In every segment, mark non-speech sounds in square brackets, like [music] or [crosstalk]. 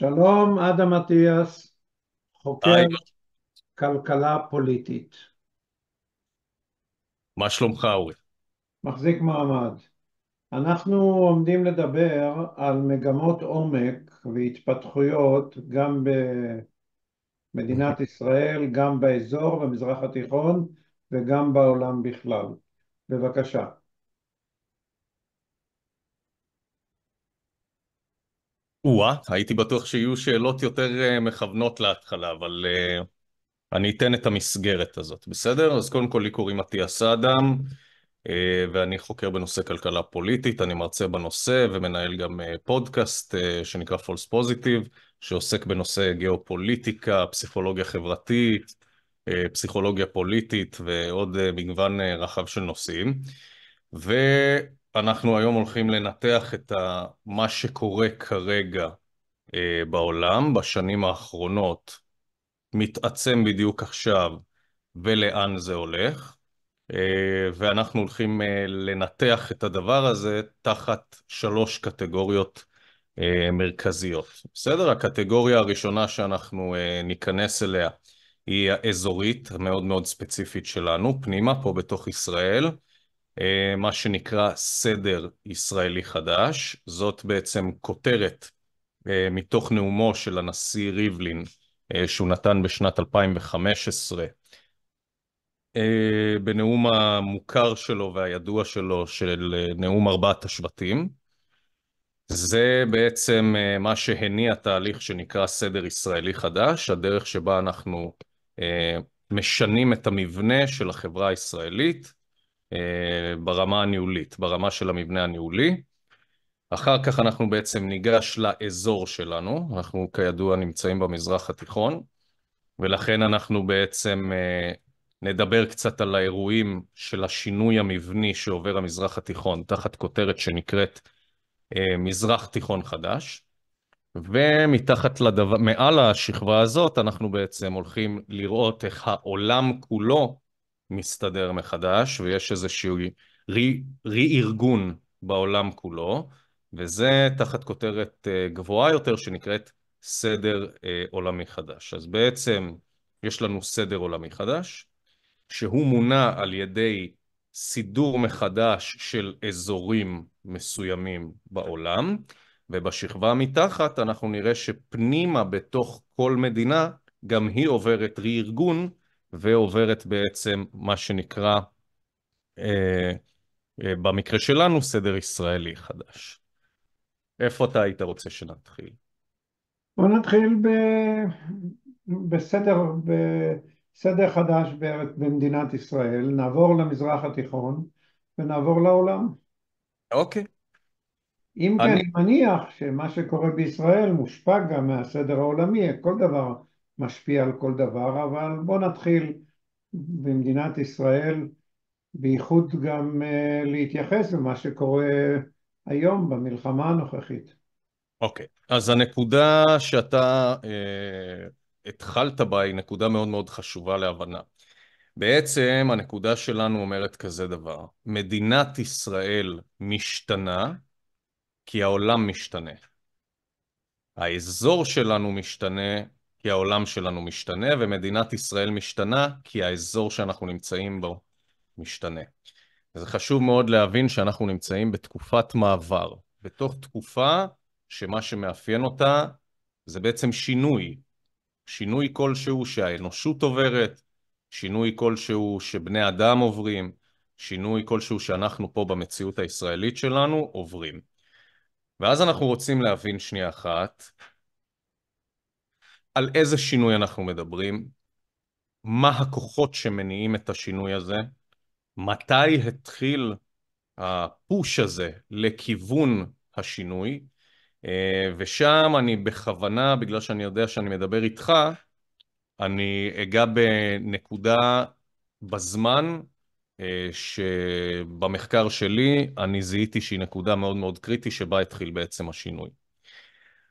שלום, אדם אטיאס, חוקר כלכלה פוליטית. מה שלומך, אורי? מחזיק מעמד. אנחנו עומדים לדבר על מגמות עומק והתפתחויות גם במדינת [laughs] ישראל, גם באזור, במזרח התיכון וגם בעולם בכלל. בבקשה. או-אה, הייתי בטוח שיהיו שאלות יותר אה, מכוונות להתחלה, אבל אה, אני אתן את המסגרת הזאת, בסדר? אז קודם כל לי קוראים אטיאס אדם, אה, ואני חוקר בנושא כלכלה פוליטית, אני מרצה בנושא ומנהל גם פודקאסט שנקרא False Positive, שעוסק בנושא גיאופוליטיקה, פסיכולוגיה חברתית, פסיכולוגיה פוליטית ועוד מגוון רחב של נושאים. ו... אנחנו היום הולכים לנתח את ה, מה שקורה כרגע אה, בעולם בשנים האחרונות, מתעצם בדיוק עכשיו, ולאן זה הולך, אה, ואנחנו הולכים אה, לנתח את הדבר הזה תחת שלוש קטגוריות אה, מרכזיות. בסדר? הקטגוריה הראשונה שאנחנו אה, ניכנס אליה היא האזורית, המאוד מאוד ספציפית שלנו, פנימה, פה בתוך ישראל. אה, מה שנקרא סדר ישראלי חדש. זאת בעצם כותרת אה, מתוך נאומו של הנשיא ריבלין אה, שהוא נתן בשנת 2015. בנאום המוכר שלו והידוע שלו, של נאום ארבעת השבטים. זה בעצם מה שהניע תהליך שנקרא סדר ישראלי חדש, הדרך שבה אנחנו משנים את המבנה של החברה הישראלית אה, ברמה הניהולית, ברמה של המבנה הניהולי. אחר כך אנחנו בעצם ניגש לאזור שלנו, אנחנו כידוע נמצאים במזרח התיכון, ולכן אנחנו בעצם אה, נדבר קצת על האירועים של השינוי המבני שעובר המזרח התיכון, תחת כותרת שנקראת אה, מזרח תיכון חדש. ומתחת לדבר, מעל השכבה הזאת, אנחנו בעצם הולכים לראות איך העולם כולו מסתדר מחדש, ויש איזשהו רה-ארגון בעולם כולו, וזה תחת כותרת אה, גבוהה יותר שנקראת סדר אה, עולמי חדש. אז בעצם יש לנו סדר עולמי חדש, שהוא מונע על ידי סידור מחדש של אזורים מסוימים בעולם, ובשכבה מתחת אנחנו נראה שפנימה בתוך כל מדינה גם היא עוברת רה-ארגון ועוברת בעצם מה שנקרא, אה, אה, במקרה שלנו, סדר ישראלי חדש. איפה אתה היית רוצה שנתחיל? בוא נתחיל ב... בסדר, בסדר חדש במדינת ישראל, נעבור למזרח התיכון ונעבור לעולם. אוקיי. אם אני... כן, אני מניח שמה שקורה בישראל מושפע גם מהסדר העולמי, כל דבר משפיע על כל דבר, אבל בואו נתחיל במדינת ישראל, בייחוד גם אה, להתייחס למה שקורה היום במלחמה הנוכחית. אוקיי, okay. אז הנקודה שאתה אה, התחלת בה היא נקודה מאוד מאוד חשובה להבנה. בעצם הנקודה שלנו אומרת כזה דבר, מדינת ישראל משתנה כי העולם משתנה. האזור שלנו משתנה כי העולם שלנו משתנה, ומדינת ישראל משתנה, כי האזור שאנחנו נמצאים בו משתנה. זה חשוב מאוד להבין שאנחנו נמצאים בתקופת מעבר, בתוך תקופה שמה שמאפיין אותה זה בעצם שינוי. שינוי כלשהו שהאנושות עוברת, שינוי כלשהו שבני אדם עוברים, שינוי כלשהו שאנחנו פה במציאות הישראלית שלנו עוברים. ואז אנחנו רוצים להבין שנייה אחת, על איזה שינוי אנחנו מדברים, מה הכוחות שמניעים את השינוי הזה, מתי התחיל הפוש הזה לכיוון השינוי, אה, ושם אני בכוונה, בגלל שאני יודע שאני מדבר איתך, אני אגע בנקודה בזמן אה, שבמחקר שלי אני זיהיתי שהיא נקודה מאוד מאוד קריטי שבה התחיל בעצם השינוי.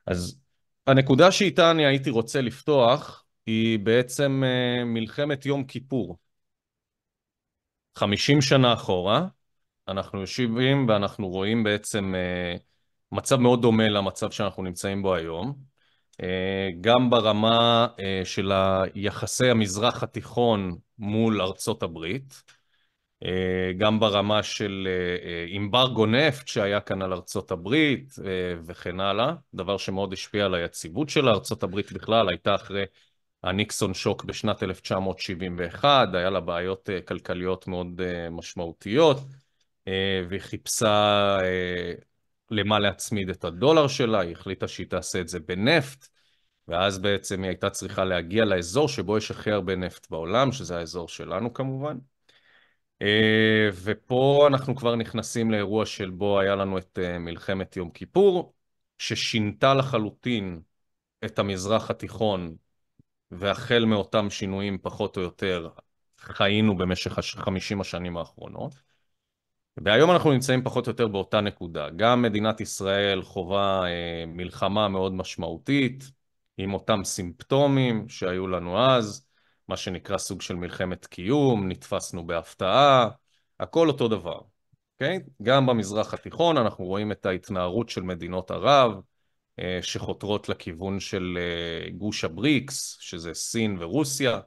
אז הנקודה שאיתה אני הייתי רוצה לפתוח היא בעצם אה, מלחמת יום כיפור. 50 שנה אחורה, אנחנו יושבים ואנחנו רואים בעצם אה, מצב מאוד דומה למצב שאנחנו נמצאים בו היום, אה, גם ברמה של יחסי המזרח התיכון מול ארצות הברית, אה, גם ברמה של אה, אה, אמברגו נפט שהיה כאן על ארצות הברית וכן הלאה, דבר שמאוד השפיע על היציבות של ארצות הברית בכלל, הייתה אחרי הניקסון שוק בשנת 1971, היה לה בעיות כלכליות מאוד משמעותיות, והיא חיפשה למה להצמיד את הדולר שלה, היא החליטה שהיא תעשה את זה בנפט, ואז בעצם היא הייתה צריכה להגיע לאזור שבו יש הכי הרבה נפט בעולם, שזה האזור שלנו כמובן. אה, ופה אנחנו כבר נכנסים לאירוע בו היה לנו את אה, מלחמת יום כיפור, ששינתה לחלוטין את המזרח התיכון, והחל מאותם שינויים פחות או יותר חיינו במשך 50 השנים האחרונות. והיום אנחנו נמצאים פחות או יותר באותה נקודה. גם מדינת ישראל חווה אה, מלחמה מאוד משמעותית, עם אותם סימפטומים שהיו לנו אז, מה שנקרא סוג של מלחמת קיום, נתפסנו בהפתעה, הכל אותו דבר, אוקיי? Okay? גם במזרח התיכון אנחנו רואים את ההתנערות של מדינות ערב, אה, שחותרות לכיוון של אה, גוש הבריקס, שזה סין ורוסיה,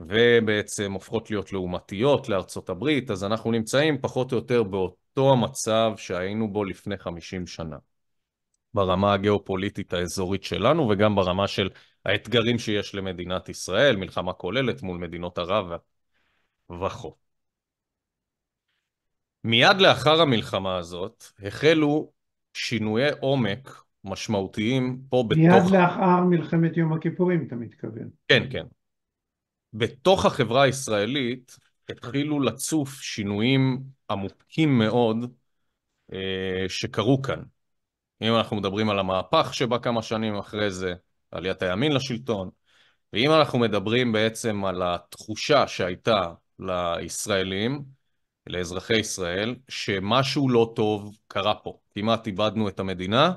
ובעצם הופכות להיות לעומתיות לארצות הברית, אז אנחנו נמצאים פחות או יותר באותו המצב שהיינו בו לפני 50 שנה. ברמה הגיאופוליטית האזורית שלנו וגם ברמה של האתגרים שיש למדינת ישראל, מלחמה כוללת מול מדינות ערב וכו'. מיד לאחר המלחמה הזאת החלו שינויי עומק משמעותיים פה מיד בתוך... מיד לאחר מלחמת יום הכיפורים, אתה מתכוון. כן, כן. בתוך החברה הישראלית התחילו לצוף שינויים עמוקים מאוד אה, שקרו כאן. אם אנחנו מדברים על המהפך שבא כמה שנים אחרי זה, עליית הימין לשלטון. ואם אנחנו מדברים בעצם על התחושה שהייתה לישראלים, לאזרחי ישראל, שמשהו לא טוב קרה פה. כמעט איבדנו את המדינה.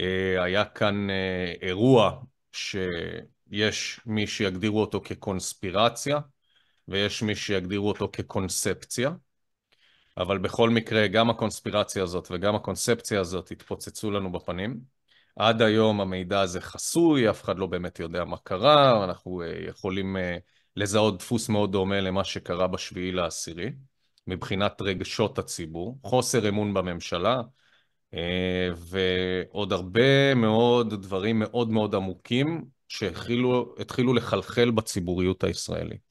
אה, היה כאן אה, אירוע שיש מי שיגדירו אותו כקונספירציה, ויש מי שיגדירו אותו כקונספציה. אבל בכל מקרה, גם הקונספירציה הזאת וגם הקונספציה הזאת התפוצצו לנו בפנים. עד היום המידע הזה חסוי, אף אחד לא באמת יודע מה קרה, אנחנו אה, יכולים אה, לזהות דפוס מאוד דומה למה שקרה בשביעי לעשירי, מבחינת רגשות הציבור, חוסר אמון בממשלה, אה, ועוד הרבה מאוד דברים מאוד מאוד עמוקים שהתחילו לחלחל בציבוריות הישראלית.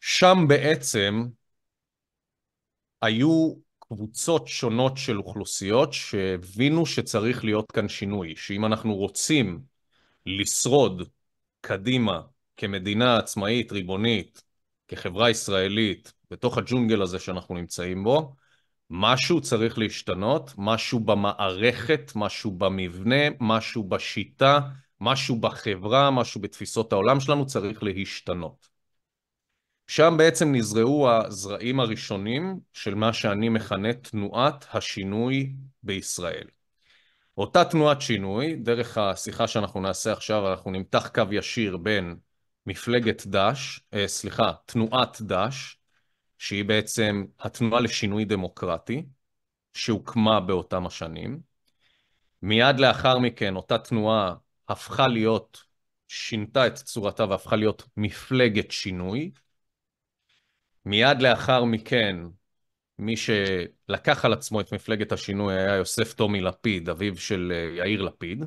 שם בעצם היו קבוצות שונות של אוכלוסיות שהבינו שצריך להיות כאן שינוי, שאם אנחנו רוצים לשרוד קדימה כמדינה עצמאית, ריבונית, כחברה ישראלית, בתוך הג'ונגל הזה שאנחנו נמצאים בו, משהו צריך להשתנות, משהו במערכת, משהו במבנה, משהו בשיטה, משהו בחברה, משהו בתפיסות העולם שלנו צריך להשתנות. שם בעצם נזרעו הזרעים הראשונים של מה שאני מכנה תנועת השינוי בישראל. אותה תנועת שינוי, דרך השיחה שאנחנו נעשה עכשיו, אנחנו נמתח קו ישיר בין מפלגת ד"ש, אה, סליחה, תנועת ד"ש, שהיא בעצם התנועה לשינוי דמוקרטי, שהוקמה באותם השנים. מיד לאחר מכן, אותה תנועה הפכה להיות, שינתה את צורתה והפכה להיות מפלגת שינוי, מיד לאחר מכן, מי שלקח על עצמו את מפלגת השינוי היה יוסף טומי לפיד, אביו של אה, יאיר לפיד,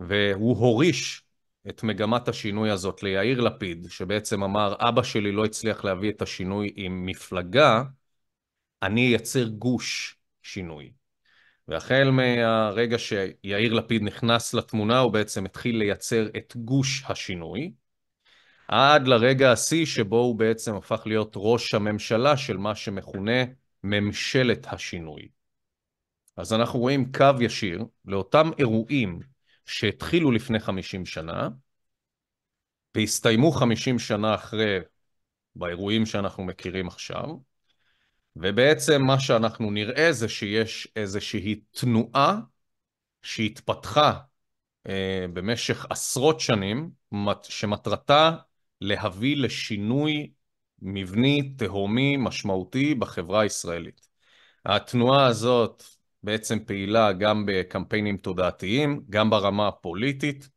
והוא הוריש את מגמת השינוי הזאת ליאיר לפיד, שבעצם אמר, אבא שלי לא הצליח להביא את השינוי עם מפלגה, אני אייצר גוש שינוי. והחל מהרגע שיאיר לפיד נכנס לתמונה, הוא בעצם התחיל לייצר את גוש השינוי, עד לרגע השיא שבו הוא בעצם הפך להיות ראש הממשלה של מה שמכונה ממשלת השינוי. אז אנחנו רואים קו ישיר לאותם אירועים שהתחילו לפני 50 שנה והסתיימו 50 שנה אחרי, באירועים שאנחנו מכירים עכשיו, ובעצם מה שאנחנו נראה זה שיש איזושהי תנועה שהתפתחה אה, במשך עשרות שנים, שמטרתה להביא לשינוי מבני תהומי משמעותי בחברה הישראלית. התנועה הזאת בעצם פעילה גם בקמפיינים תודעתיים, גם ברמה הפוליטית,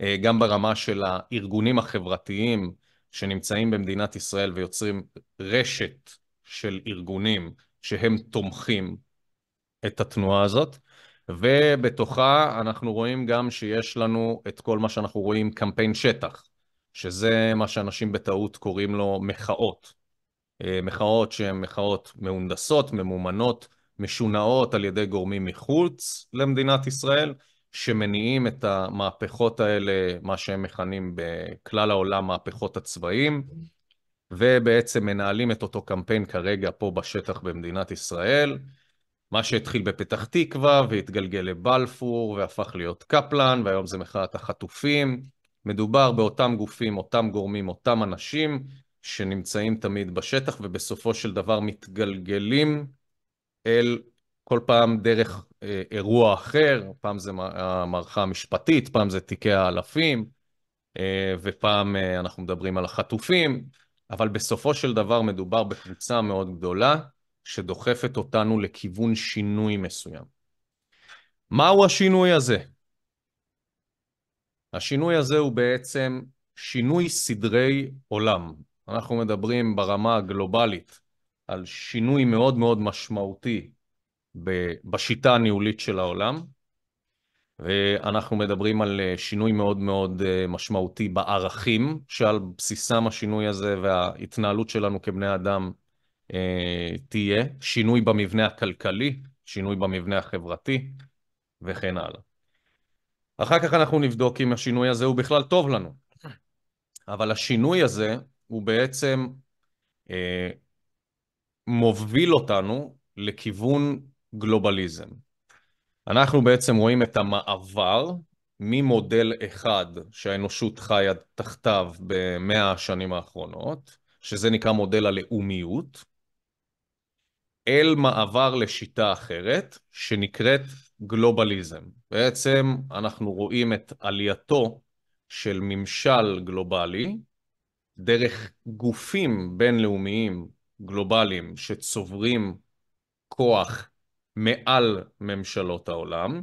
אה, גם ברמה של הארגונים החברתיים שנמצאים במדינת ישראל ויוצרים רשת של ארגונים שהם תומכים את התנועה הזאת. ובתוכה אנחנו רואים גם שיש לנו את כל מה שאנחנו רואים קמפיין שטח. שזה מה שאנשים בטעות קוראים לו מחאות. אה, מחאות שהן מחאות מהונדסות, ממומנות, משונעות על ידי גורמים מחוץ למדינת ישראל, שמניעים את המהפכות האלה, מה שהם מכנים בכלל העולם מהפכות הצבעים, ובעצם מנהלים את אותו קמפיין כרגע פה בשטח במדינת ישראל. מה שהתחיל בפתח תקווה והתגלגל לבלפור והפך להיות קפלן, והיום זה מחאת החטופים, מדובר באותם גופים, אותם גורמים, אותם אנשים שנמצאים תמיד בשטח ובסופו של דבר מתגלגלים אל כל פעם דרך אה, אירוע אחר, פעם זה אה, המערכה המשפטית, פעם זה תיקי האלפים, אה, ופעם אה, אנחנו מדברים על החטופים, אבל בסופו של דבר מדובר בקבוצה מאוד גדולה שדוחפת אותנו לכיוון שינוי מסוים. מהו השינוי הזה? השינוי הזה הוא בעצם שינוי סדרי עולם. אנחנו מדברים ברמה הגלובלית על שינוי מאוד מאוד משמעותי בשיטה הניהולית של העולם, ואנחנו מדברים על אה, שינוי מאוד מאוד אה, משמעותי בערכים, שעל בסיסם השינוי הזה וההתנהלות שלנו כבני אדם אה, תהיה, שינוי במבנה הכלכלי, שינוי במבנה החברתי וכן הלאה. אחר כך אנחנו נבדוק אם השינוי הזה הוא בכלל טוב לנו. אבל השינוי הזה הוא בעצם אה, מוביל אותנו לכיוון גלובליזם. אנחנו בעצם רואים את המעבר ממודל אחד שהאנושות חיה תחתיו במאה השנים האחרונות, שזה נקרא מודל הלאומיות, אל מעבר לשיטה אחרת, שנקראת גלובליזם. בעצם אנחנו רואים את עלייתו של ממשל גלובלי דרך גופים בינלאומיים גלובליים שצוברים כוח מעל ממשלות העולם.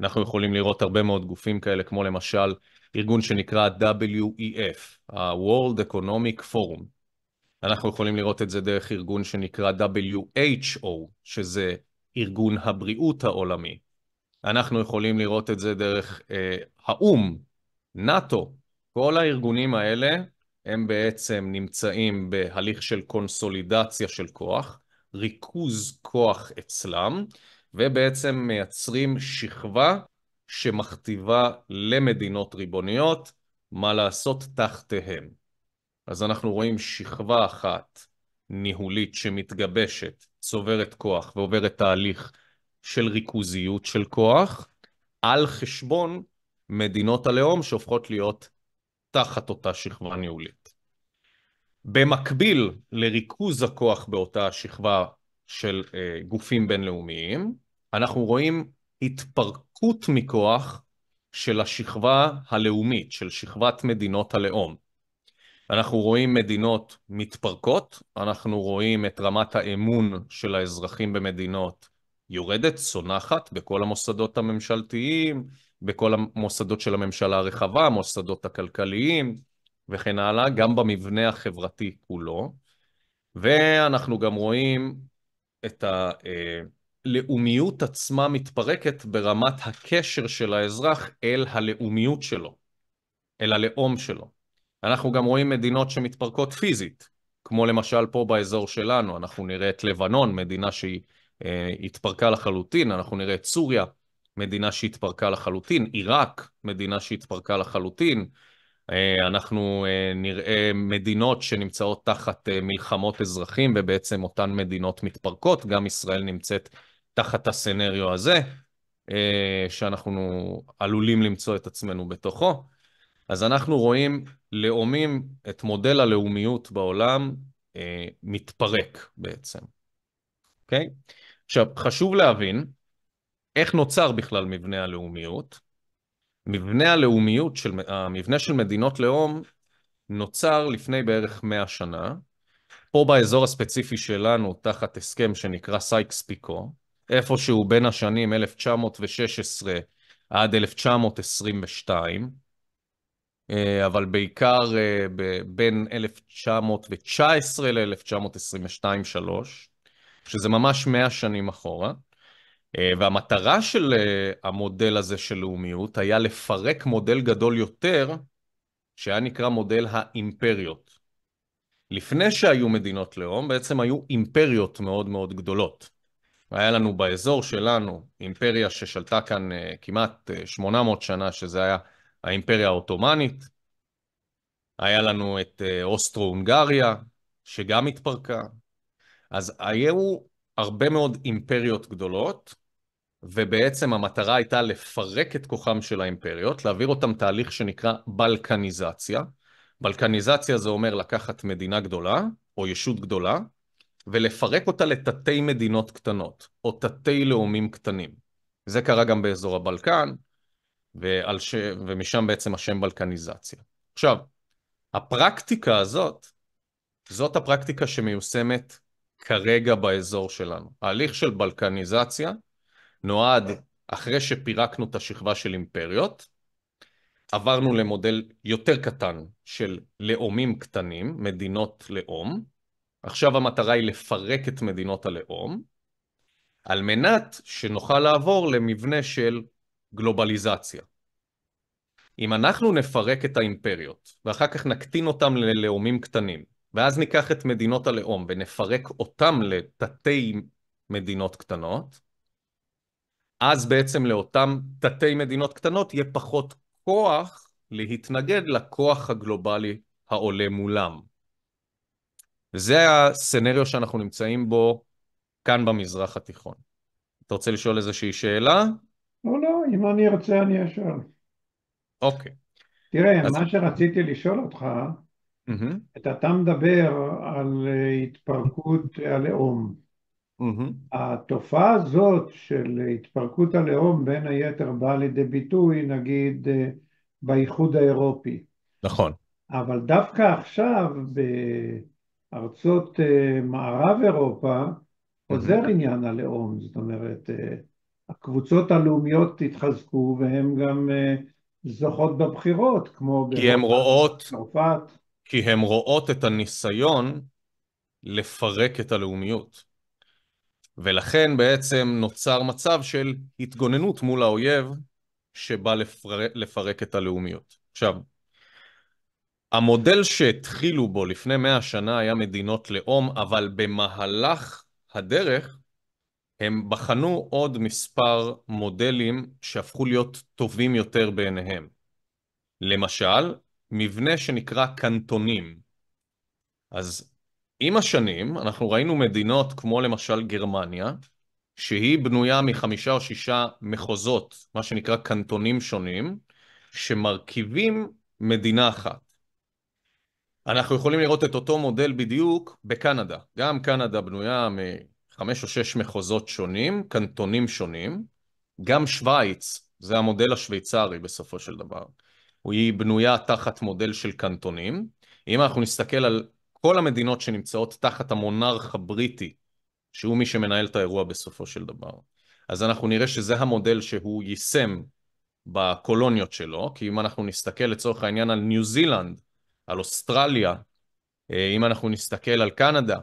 אנחנו יכולים לראות הרבה מאוד גופים כאלה, כמו למשל ארגון שנקרא WEF, ה-World Economic Forum. אנחנו יכולים לראות את זה דרך ארגון שנקרא WHO, שזה ארגון הבריאות העולמי. אנחנו יכולים לראות את זה דרך אה, האו"ם, נאט"ו, כל הארגונים האלה הם בעצם נמצאים בהליך של קונסולידציה של כוח, ריכוז כוח אצלם, ובעצם מייצרים שכבה שמכתיבה למדינות ריבוניות מה לעשות תחתיהם. אז אנחנו רואים שכבה אחת ניהולית שמתגבשת, צוברת כוח ועוברת תהליך של ריכוזיות של כוח על חשבון מדינות הלאום שהופכות להיות תחת אותה שכבה ניהולית. במקביל לריכוז הכוח באותה שכבה של אה, גופים בינלאומיים, אנחנו רואים התפרקות מכוח של השכבה הלאומית, של שכבת מדינות הלאום. אנחנו רואים מדינות מתפרקות, אנחנו רואים את רמת האמון של האזרחים במדינות יורדת, צונחת בכל המוסדות הממשלתיים, בכל המוסדות של הממשלה הרחבה, המוסדות הכלכליים וכן הלאה, גם במבנה החברתי כולו. ואנחנו גם רואים את הלאומיות אה, עצמה מתפרקת ברמת הקשר של האזרח אל הלאומיות שלו, אל הלאום שלו. אנחנו גם רואים מדינות שמתפרקות פיזית, כמו למשל פה באזור שלנו, אנחנו נראה את לבנון, מדינה שהיא אה, התפרקה לחלוטין, אנחנו נראה את סוריה, מדינה שהתפרקה לחלוטין, עיראק, מדינה שהתפרקה לחלוטין, אה, אנחנו אה, נראה מדינות שנמצאות תחת מלחמות אזרחים, ובעצם אותן מדינות מתפרקות, גם ישראל נמצאת תחת הסנריו הזה, שאנחנו עלולים למצוא את עצמנו בתוכו. אז אנחנו רואים לאומים, את מודל הלאומיות בעולם מתפרק בעצם, אוקיי? Okay? עכשיו, חשוב להבין איך נוצר בכלל מבנה הלאומיות. מבנה הלאומיות, של, המבנה של מדינות לאום נוצר לפני בערך 100 שנה, פה באזור הספציפי שלנו, תחת הסכם שנקרא סייקס-פיקו, איפשהו בין השנים 1916 עד 1922, אה, אבל בעיקר אה, בין 1919 ל-1922-3. שזה ממש 100 שנים אחורה. אה, והמטרה של אה, המודל הזה של לאומיות היה לפרק מודל גדול יותר, שהיה נקרא מודל האימפריות. לפני שהיו מדינות לאום, בעצם היו אימפריות מאוד מאוד גדולות. היה לנו באזור שלנו אימפריה ששלטה כאן אה, כמעט 800 שנה, שזה היה האימפריה העות'מאנית. היה לנו את אוסטרו-הונגריה, שגם התפרקה. אז היו הרבה מאוד אימפריות גדולות, ובעצם המטרה הייתה לפרק את כוחם של האימפריות, להעביר אותם תהליך שנקרא בלקניזציה. בלקניזציה זה אומר לקחת מדינה גדולה, או ישות גדולה, ולפרק אותה לתתי מדינות קטנות, או תתי לאומים קטנים. זה קרה גם באזור הבלקן, ש... ומשם בעצם השם בלקניזציה. עכשיו, הפרקטיקה הזאת, זאת הפרקטיקה שמיושמת כרגע באזור שלנו. ההליך של בלקניזציה נועד, אחרי שפירקנו את השכבה של אימפריות, עברנו למודל יותר קטן של לאומים קטנים, מדינות לאום. עכשיו המטרה היא לפרק את מדינות הלאום, על מנת שנוכל לעבור למבנה של גלובליזציה. אם אנחנו נפרק את האימפריות, ואחר כך נקטין אותם ללאומים קטנים, ואז ניקח את מדינות הלאום ונפרק אותם לתתי מדינות קטנות, אז בעצם לאותם תתי מדינות קטנות יהיה פחות כוח להתנגד לכוח הגלובלי העולה מולם. וזה הסנריו שאנחנו נמצאים בו כאן במזרח התיכון. אתה רוצה לשאול איזושהי שאלה? לא, לא, אם אני ארצה אני אשאל. אוקיי. תראה, אז... מה שרציתי לשאול אותך, Mm-hmm. אתה מדבר על אה, התפרקות הלאום. Mm-hmm. התופעה הזאת של התפרקות הלאום בין היתר באה לידי ביטוי נגיד אה, באיחוד האירופי. נכון. אבל דווקא עכשיו בארצות אה, מערב אירופה חוזר mm-hmm. עניין הלאום, זאת אומרת הקבוצות הלאומיות התחזקו והן גם זוכות בבחירות כמו... כי הן רואות... צרפת. כי הן רואות את הניסיון לפרק את הלאומיות. ולכן בעצם נוצר מצב של התגוננות מול האויב שבא לפר... לפרק את הלאומיות. עכשיו, המודל שהתחילו בו לפני מאה שנה היה מדינות לאום, אבל במהלך הדרך הם בחנו עוד מספר מודלים שהפכו להיות טובים יותר בעיניהם. למשל, מבנה שנקרא קנטונים. אז עם השנים אנחנו ראינו מדינות כמו למשל גרמניה, שהיא בנויה מחמישה או שישה מחוזות, מה שנקרא קנטונים שונים, שמרכיבים מדינה אחת. אנחנו יכולים לראות את אותו מודל בדיוק בקנדה. גם קנדה בנויה מחמש או שש מחוזות שונים, קנטונים שונים. גם שווייץ, זה המודל השוויצרי בסופו של דבר. היא בנויה תחת מודל של קנטונים. אם אנחנו נסתכל על כל המדינות שנמצאות תחת המונרך הבריטי, שהוא מי שמנהל את האירוע בסופו של דבר, אז אנחנו נראה שזה המודל שהוא יישם בקולוניות שלו, כי אם אנחנו נסתכל לצורך העניין על ניו זילנד, על אוסטרליה, אה, אם אנחנו נסתכל על קנדה,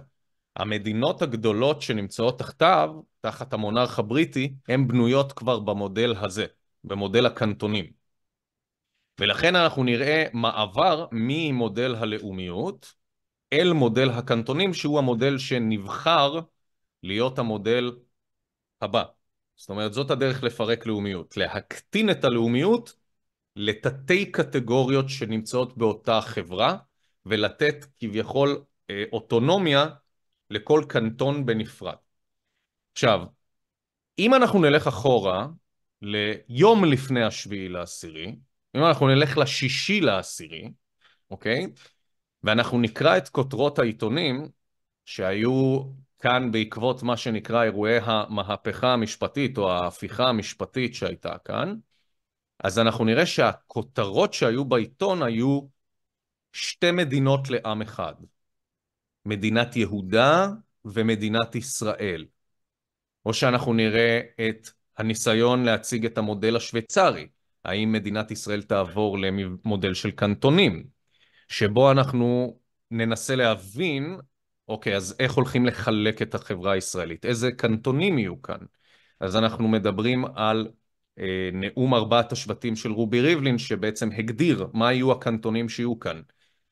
המדינות הגדולות שנמצאות תחתיו, תחת המונרך הבריטי, הן בנויות כבר במודל הזה, במודל הקנטונים. ולכן אנחנו נראה מעבר ממודל הלאומיות אל מודל הקנטונים, שהוא המודל שנבחר להיות המודל הבא. זאת אומרת, זאת הדרך לפרק לאומיות, להקטין את הלאומיות לתתי קטגוריות שנמצאות באותה חברה, ולתת כביכול אה, אוטונומיה לכל קנטון בנפרד. עכשיו, אם אנחנו נלך אחורה ליום לפני השביעי לעשירי, אם אנחנו נלך לשישי לעשירי, אוקיי? ואנחנו נקרא את כותרות העיתונים שהיו כאן בעקבות מה שנקרא אירועי המהפכה המשפטית או ההפיכה המשפטית שהייתה כאן, אז אנחנו נראה שהכותרות שהיו בעיתון היו שתי מדינות לעם אחד, מדינת יהודה ומדינת ישראל. או שאנחנו נראה את הניסיון להציג את המודל השוויצרי, האם מדינת ישראל תעבור למודל של קנטונים, שבו אנחנו ננסה להבין, אוקיי, אז איך הולכים לחלק את החברה הישראלית? איזה קנטונים יהיו כאן? אז אנחנו מדברים על אה, נאום ארבעת השבטים של רובי ריבלין, שבעצם הגדיר מה יהיו הקנטונים שיהיו כאן.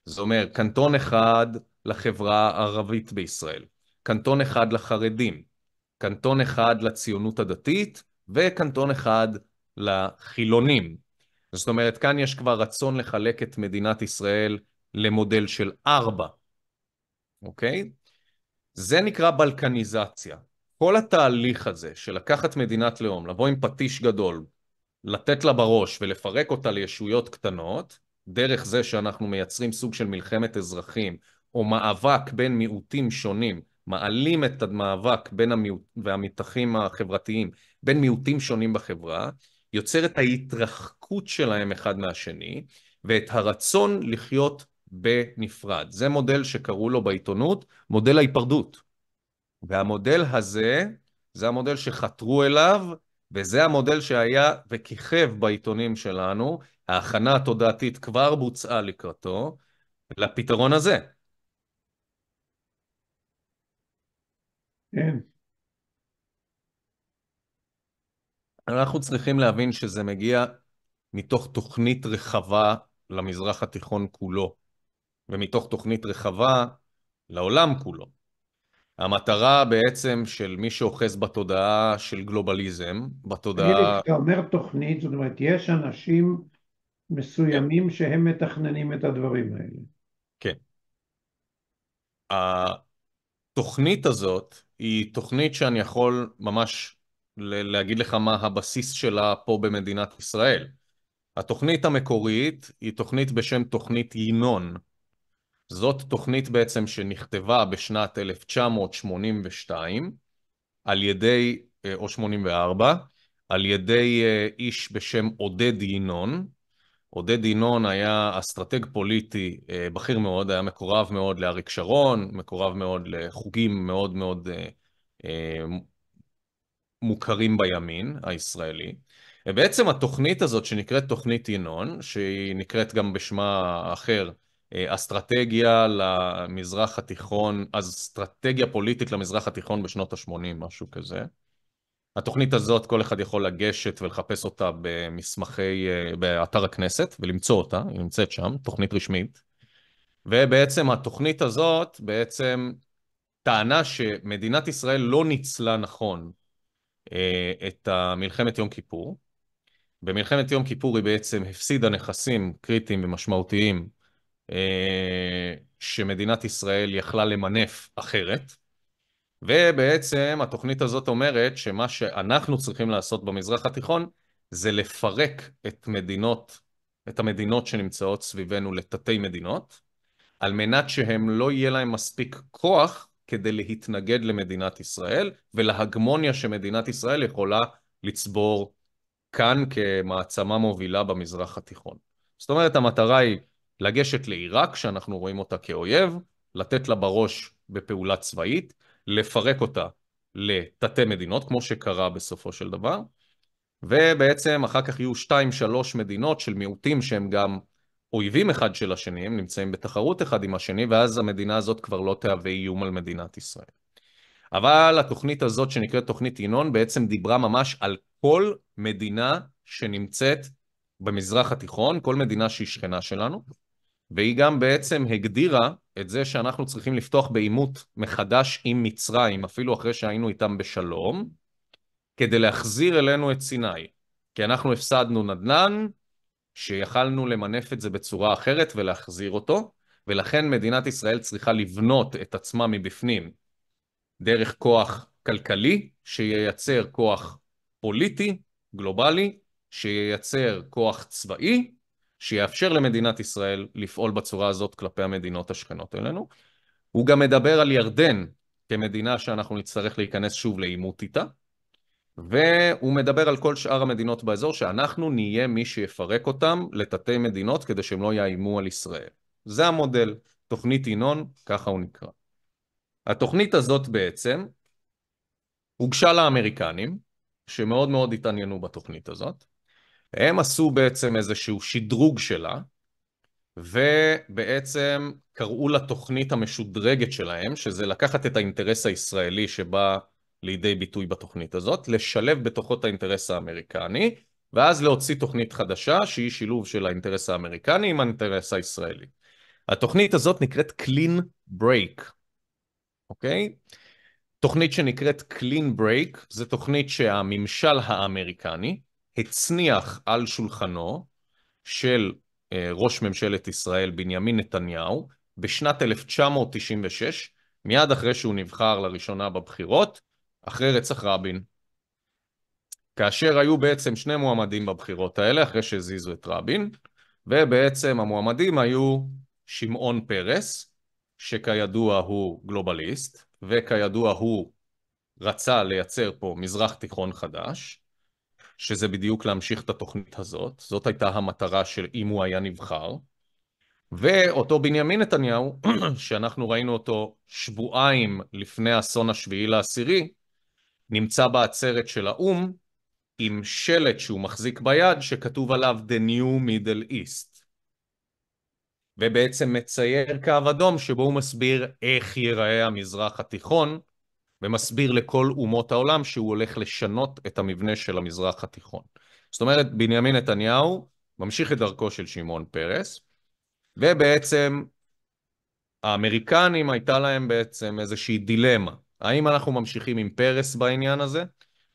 זאת אומרת, קנטון אחד לחברה הערבית בישראל, קנטון אחד לחרדים, קנטון אחד לציונות הדתית, וקנטון אחד לחילונים. זאת אומרת, כאן יש כבר רצון לחלק את מדינת ישראל למודל של ארבע, אוקיי? זה נקרא בלקניזציה. כל התהליך הזה של לקחת מדינת לאום, לבוא עם פטיש גדול, לתת לה בראש ולפרק אותה לישויות קטנות, דרך זה שאנחנו מייצרים סוג של מלחמת אזרחים או מאבק בין מיעוטים שונים, מעלים את המאבק בין המיעוט והמתחים החברתיים בין מיעוטים שונים בחברה, יוצר את ההתרחקות שלהם אחד מהשני, ואת הרצון לחיות בנפרד. זה מודל שקראו לו בעיתונות מודל ההיפרדות. והמודל הזה, זה המודל שחתרו אליו, וזה המודל שהיה וכיכב בעיתונים שלנו, ההכנה התודעתית כבר בוצעה לקראתו, לפתרון הזה. כן. אנחנו צריכים להבין שזה מגיע מתוך תוכנית רחבה למזרח התיכון כולו, ומתוך תוכנית רחבה לעולם כולו. המטרה בעצם של מי שאוחז בתודעה של גלובליזם, בתודעה... תגיד, כשאתה אומר תוכנית, זאת אומרת, יש אנשים מסוימים כן. שהם מתכננים את הדברים האלה. כן. התוכנית הזאת היא תוכנית שאני יכול ממש להגיד לך מה הבסיס שלה פה במדינת ישראל. התוכנית המקורית היא תוכנית בשם תוכנית ינון. זאת תוכנית בעצם שנכתבה בשנת 1982 על ידי, אה, או 84, על ידי אה, איש בשם עודד ינון. עודד ינון היה אסטרטג פוליטי אה, בכיר מאוד, היה מקורב מאוד לאריק שרון, מקורב מאוד לחוגים מאוד מאוד מוכרים בימין הישראלי. ובעצם התוכנית הזאת שנקראת תוכנית ינון, שהיא נקראת גם בשמה האחר, אה, אסטרטגיה למזרח התיכון, אז אסטרטגיה פוליטית למזרח התיכון בשנות ה-80, משהו כזה. התוכנית הזאת, כל אחד יכול לגשת ולחפש אותה במסמכי, אה, באתר הכנסת, ולמצוא אותה, היא נמצאת שם, תוכנית רשמית. ובעצם התוכנית הזאת בעצם טענה שמדינת ישראל לא ניצלה נכון אה, את מלחמת יום כיפור. במלחמת יום כיפור היא בעצם הפסידה נכסים קריטיים ומשמעותיים אה, שמדינת ישראל יכלה למנף אחרת. ובעצם התוכנית הזאת אומרת שמה שאנחנו צריכים לעשות במזרח התיכון זה לפרק את מדינות, את המדינות שנמצאות סביבנו לתתי מדינות, על מנת שהם לא יהיה להם מספיק כוח כדי להתנגד למדינת ישראל ולהגמוניה שמדינת ישראל יכולה לצבור כאן כמעצמה מובילה במזרח התיכון. זאת אומרת, המטרה היא לגשת לעיראק, שאנחנו רואים אותה כאויב, לתת לה בראש בפעולה צבאית, לפרק אותה לתתי מדינות, כמו שקרה בסופו של דבר, ובעצם אחר כך יהיו שתיים-שלוש מדינות של מיעוטים שהם גם אויבים אחד של השני, הם נמצאים בתחרות אחד עם השני, ואז המדינה הזאת כבר לא תהווה איום על מדינת ישראל. אבל התוכנית הזאת שנקראת תוכנית ינון בעצם דיברה ממש על כל מדינה שנמצאת במזרח התיכון, כל מדינה שהיא שכנה שלנו, והיא גם בעצם הגדירה את זה שאנחנו צריכים לפתוח בעימות מחדש עם מצרים, אפילו אחרי שהיינו איתם בשלום, כדי להחזיר אלינו את סיני. כי אנחנו הפסדנו נדל"ן, שיכלנו למנף את זה בצורה אחרת ולהחזיר אותו, ולכן מדינת ישראל צריכה לבנות את עצמה מבפנים דרך כוח כלכלי, שייצר כוח פוליטי, גלובלי, שייצר כוח צבאי, שיאפשר למדינת ישראל לפעול בצורה הזאת כלפי המדינות השכנות אלינו. הוא גם מדבר על ירדן כמדינה שאנחנו נצטרך להיכנס שוב לעימות איתה, והוא מדבר על כל שאר המדינות באזור, שאנחנו נהיה מי שיפרק אותם לתתי מדינות כדי שהם לא יאיימו על ישראל. זה המודל, תוכנית ינון, ככה הוא נקרא. התוכנית הזאת בעצם הוגשה לאמריקנים, שמאוד מאוד התעניינו בתוכנית הזאת. הם עשו בעצם איזשהו שדרוג שלה, ובעצם קראו לתוכנית המשודרגת שלהם, שזה לקחת את האינטרס הישראלי שבה לידי ביטוי בתוכנית הזאת, לשלב בתוכו את האינטרס האמריקני, ואז להוציא תוכנית חדשה שהיא שילוב של האינטרס האמריקני עם האינטרס הישראלי. התוכנית הזאת נקראת Clean Break, אוקיי? תוכנית שנקראת Clean Break, זו תוכנית שהממשל האמריקני הצניח על שולחנו של אה, ראש ממשלת ישראל בנימין נתניהו בשנת 1996, מיד אחרי שהוא נבחר לראשונה בבחירות, אחרי רצח רבין, כאשר היו בעצם שני מועמדים בבחירות האלה, אחרי שהזיזו את רבין, ובעצם המועמדים היו שמעון פרס, שכידוע הוא גלובליסט, וכידוע הוא רצה לייצר פה מזרח תיכון חדש, שזה בדיוק להמשיך את התוכנית הזאת, זאת הייתה המטרה של אם הוא היה נבחר. ואותו בנימין נתניהו, [clears throat] שאנחנו ראינו אותו שבועיים לפני אסון השביעי לעשירי, נמצא בעצרת של האו"ם עם שלט שהוא מחזיק ביד שכתוב עליו The New Middle East. ובעצם מצייר קו אדום שבו הוא מסביר איך ייראה המזרח התיכון, ומסביר לכל אומות העולם שהוא הולך לשנות את המבנה של המזרח התיכון. זאת אומרת, בנימין נתניהו ממשיך את דרכו של שמעון פרס, ובעצם האמריקנים הייתה להם בעצם איזושהי דילמה. האם אנחנו ממשיכים עם פרס בעניין הזה,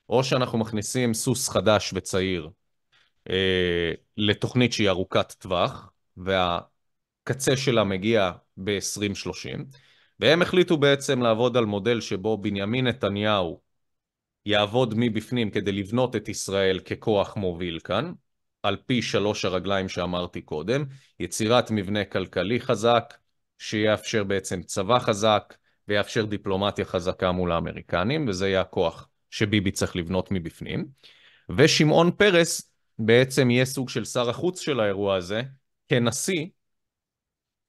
או שאנחנו מכניסים סוס חדש וצעיר אה, לתוכנית שהיא ארוכת טווח, והקצה שלה מגיע ב-2030, והם החליטו בעצם לעבוד על מודל שבו בנימין נתניהו יעבוד מבפנים כדי לבנות את ישראל ככוח מוביל כאן, על פי שלוש הרגליים שאמרתי קודם, יצירת מבנה כלכלי חזק, שיאפשר בעצם צבא חזק, ויאפשר דיפלומטיה חזקה מול האמריקנים, וזה יהיה הכוח שביבי צריך לבנות מבפנים. ושמעון פרס בעצם יהיה סוג של שר החוץ של האירוע הזה, כנשיא,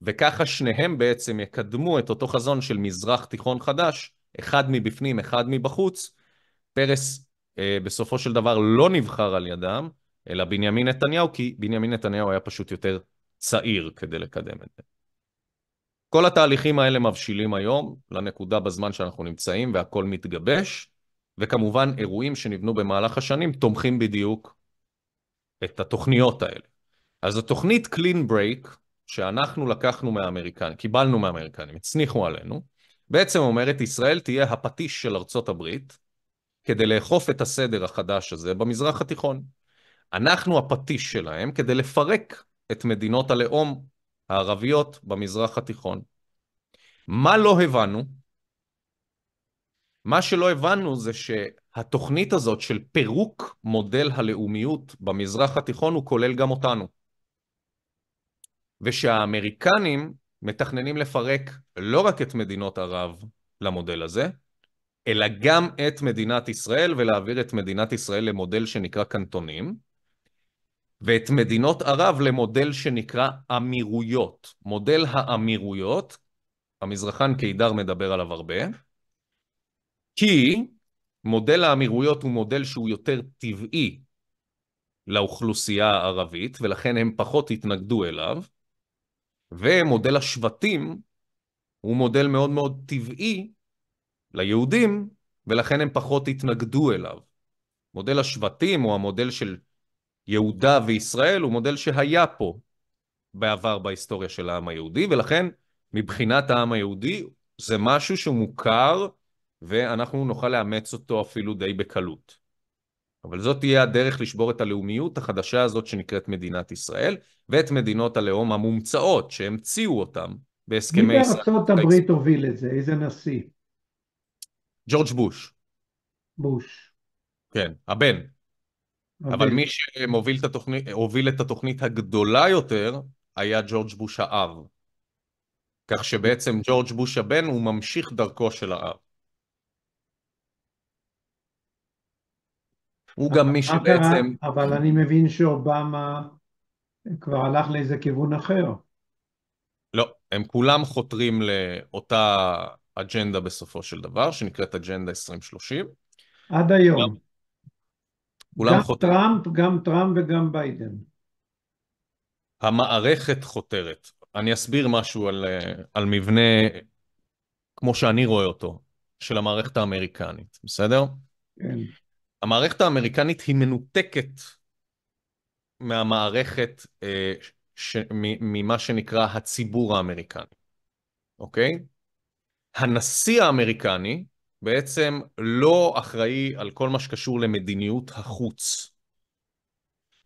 וככה שניהם בעצם יקדמו את אותו חזון של מזרח תיכון חדש, אחד מבפנים, אחד מבחוץ. פרס אה, בסופו של דבר לא נבחר על ידם, אלא בנימין נתניהו, כי בנימין נתניהו היה פשוט יותר צעיר כדי לקדם את זה. כל התהליכים האלה מבשילים היום לנקודה בזמן שאנחנו נמצאים והכל מתגבש, וכמובן אירועים שנבנו במהלך השנים תומכים בדיוק את התוכניות האלה. אז התוכנית Clean Break, שאנחנו לקחנו מהאמריקנים, קיבלנו מהאמריקנים, הצניחו עלינו, בעצם אומרת ישראל תהיה הפטיש של ארצות הברית כדי לאכוף את הסדר החדש הזה במזרח התיכון. אנחנו הפטיש שלהם כדי לפרק את מדינות הלאום הערביות במזרח התיכון. מה לא הבנו? מה שלא הבנו זה שהתוכנית הזאת של פירוק מודל הלאומיות במזרח התיכון הוא כולל גם אותנו. ושהאמריקנים מתכננים לפרק לא רק את מדינות ערב למודל הזה, אלא גם את מדינת ישראל ולהעביר את מדינת ישראל למודל שנקרא קנטונים, ואת מדינות ערב למודל שנקרא אמירויות. מודל האמירויות, המזרחן קידר מדבר עליו הרבה, כי מודל האמירויות הוא מודל שהוא יותר טבעי לאוכלוסייה הערבית, ולכן הם פחות התנגדו אליו, ומודל השבטים הוא מודל מאוד מאוד טבעי ליהודים, ולכן הם פחות התנגדו אליו. מודל השבטים, או המודל של יהודה וישראל הוא מודל שהיה פה בעבר בהיסטוריה של העם היהודי, ולכן מבחינת העם היהודי זה משהו שמוכר ואנחנו נוכל לאמץ אותו אפילו די בקלות. אבל זאת תהיה הדרך לשבור את הלאומיות החדשה הזאת שנקראת מדינת ישראל, ואת מדינות הלאום המומצאות שהמציאו אותם בהסכמי... ישראל. מי בארצות הברית הוביל את זה? איזה נשיא? ג'ורג' בוש. בוש. כן, הבן. אבל אוקיי. מי שהוביל את התוכנית, את התוכנית הגדולה יותר, היה ג'ורג' בוש האב. כך שבעצם ג'ורג' בוש הבן הוא ממשיך דרכו של האב. הוא גם מי אוקיי, שבעצם... אבל אני מבין שאובמה כבר הלך לאיזה כיוון אחר. לא, הם כולם חותרים לאותה אג'נדה בסופו של דבר, שנקראת אג'נדה 2030. עד היום. כולם חותרים. גם טראמפ, גם טראמפ וגם ביידן. המערכת חותרת. אני אסביר משהו על, אה, על מבנה, כמו שאני רואה אותו, של המערכת האמריקנית, בסדר? כן. המערכת האמריקנית היא מנותקת מהמערכת, אה, ש, מ, ממה שנקרא הציבור האמריקני, אוקיי? הנשיא האמריקני בעצם לא אחראי על כל מה שקשור למדיניות החוץ.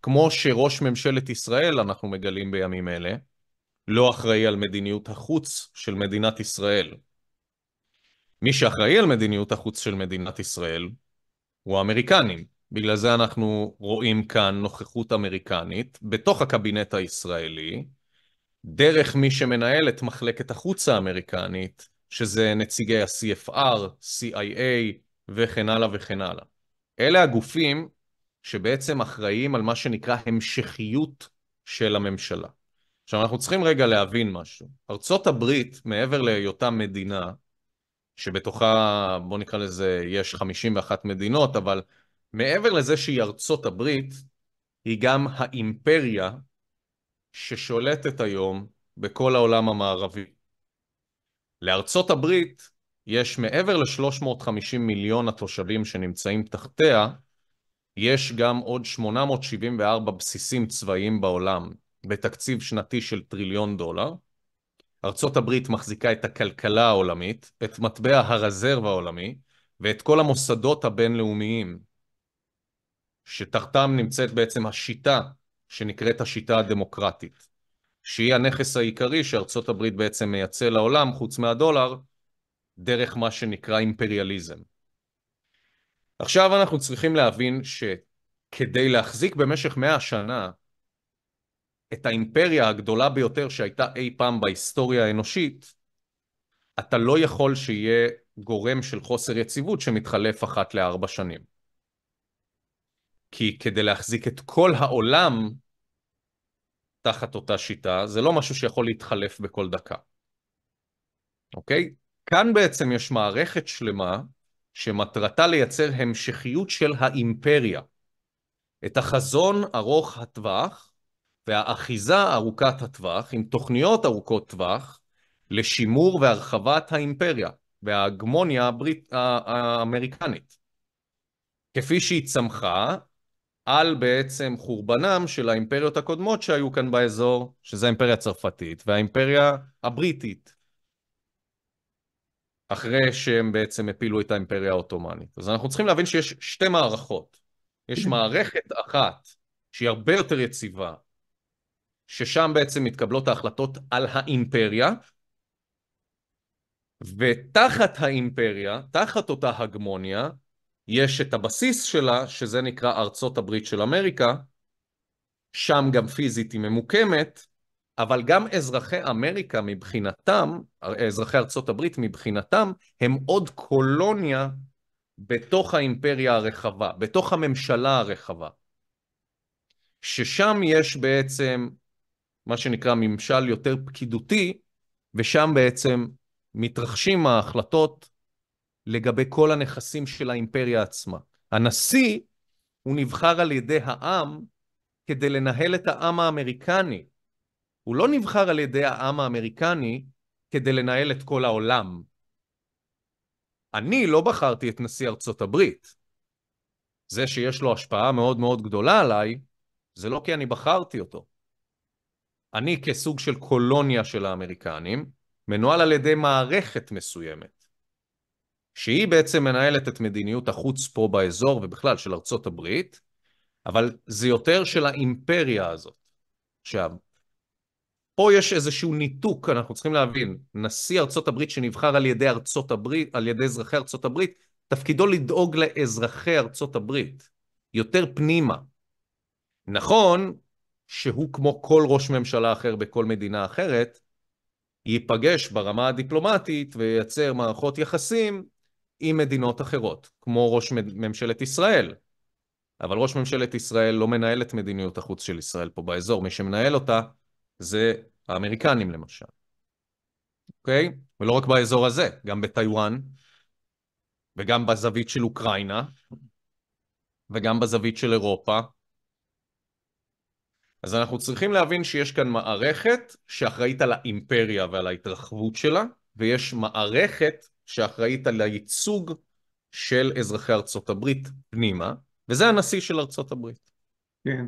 כמו שראש ממשלת ישראל, אנחנו מגלים בימים אלה, לא אחראי על מדיניות החוץ של מדינת ישראל. מי שאחראי על מדיניות החוץ של מדינת ישראל הוא האמריקנים. בגלל זה אנחנו רואים כאן נוכחות אמריקנית בתוך הקבינט הישראלי, דרך מי שמנהל את מחלקת החוץ האמריקנית, שזה נציגי ה-CFR, CIA וכן הלאה וכן הלאה. אלה הגופים שבעצם אחראים על מה שנקרא המשכיות של הממשלה. עכשיו, אנחנו צריכים רגע להבין משהו. ארצות הברית, מעבר להיותה מדינה, שבתוכה, בוא נקרא לזה, יש 51 מדינות, אבל מעבר לזה שהיא ארצות הברית, היא גם האימפריה ששולטת היום בכל העולם המערבי. לארצות הברית יש מעבר ל-350 מיליון התושבים שנמצאים תחתיה, יש גם עוד 874 בסיסים צבאיים בעולם, בתקציב שנתי של טריליון דולר. ארצות הברית מחזיקה את הכלכלה העולמית, את מטבע הרזרב העולמי, ואת כל המוסדות הבינלאומיים, שתחתם נמצאת בעצם השיטה שנקראת השיטה הדמוקרטית. שהיא הנכס העיקרי שארצות הברית בעצם מייצא לעולם, חוץ מהדולר, דרך מה שנקרא אימפריאליזם. עכשיו אנחנו צריכים להבין שכדי להחזיק במשך מאה שנה את האימפריה הגדולה ביותר שהייתה אי פעם בהיסטוריה האנושית, אתה לא יכול שיהיה גורם של חוסר יציבות שמתחלף אחת לארבע שנים. כי כדי להחזיק את כל העולם תחת אותה שיטה, זה לא משהו שיכול להתחלף בכל דקה. אוקיי? כאן בעצם יש מערכת שלמה שמטרתה לייצר המשכיות של האימפריה, את החזון ארוך הטווח והאחיזה ארוכת הטווח עם תוכניות ארוכות טווח לשימור והרחבת האימפריה וההגמוניה הברית, האמריקנית. כפי שהיא צמחה על בעצם חורבנם של האימפריות הקודמות שהיו כאן באזור, שזה האימפריה הצרפתית והאימפריה הבריטית, אחרי שהם בעצם הפילו את האימפריה העות'מאנית. אז אנחנו צריכים להבין שיש שתי מערכות. יש [clears throat] מערכת אחת שהיא הרבה יותר יציבה, ששם בעצם מתקבלות ההחלטות על האימפריה, ותחת האימפריה, תחת אותה הגמוניה, יש את הבסיס שלה, שזה נקרא ארצות הברית של אמריקה, שם גם פיזית היא ממוקמת, אבל גם אזרחי אמריקה מבחינתם, אזרחי ארצות הברית מבחינתם, הם עוד קולוניה בתוך האימפריה הרחבה, בתוך הממשלה הרחבה. ששם יש בעצם מה שנקרא ממשל יותר פקידותי, ושם בעצם מתרחשים ההחלטות לגבי כל הנכסים של האימפריה עצמה. הנשיא, הוא נבחר על ידי העם כדי לנהל את העם האמריקני. הוא לא נבחר על ידי העם האמריקני כדי לנהל את כל העולם. אני לא בחרתי את נשיא ארצות הברית. זה שיש לו השפעה מאוד מאוד גדולה עליי, זה לא כי אני בחרתי אותו. אני כסוג של קולוניה של האמריקנים, מנוהל על ידי מערכת מסוימת. שהיא בעצם מנהלת את מדיניות החוץ פה באזור, ובכלל של ארצות הברית, אבל זה יותר של האימפריה הזאת. עכשיו, פה יש איזשהו ניתוק, אנחנו צריכים להבין. נשיא ארצות הברית שנבחר על ידי ארצות הברית, על ידי אזרחי ארצות הברית, תפקידו לדאוג לאזרחי ארצות הברית, יותר פנימה. נכון שהוא כמו כל ראש ממשלה אחר בכל מדינה אחרת, ייפגש ברמה הדיפלומטית וייצר מערכות יחסים עם מדינות אחרות, כמו ראש ממשלת ישראל. אבל ראש ממשלת ישראל לא מנהל את מדיניות החוץ של ישראל פה באזור, מי שמנהל אותה זה האמריקנים למשל. אוקיי? Okay? ולא רק באזור הזה, גם בטיוואן, וגם בזווית של אוקראינה, וגם בזווית של אירופה. אז אנחנו צריכים להבין שיש כאן מערכת שאחראית על האימפריה ועל ההתרחבות שלה, ויש מערכת שאחראית על הייצוג של אזרחי ארצות הברית פנימה, וזה הנשיא של ארצות הברית. כן.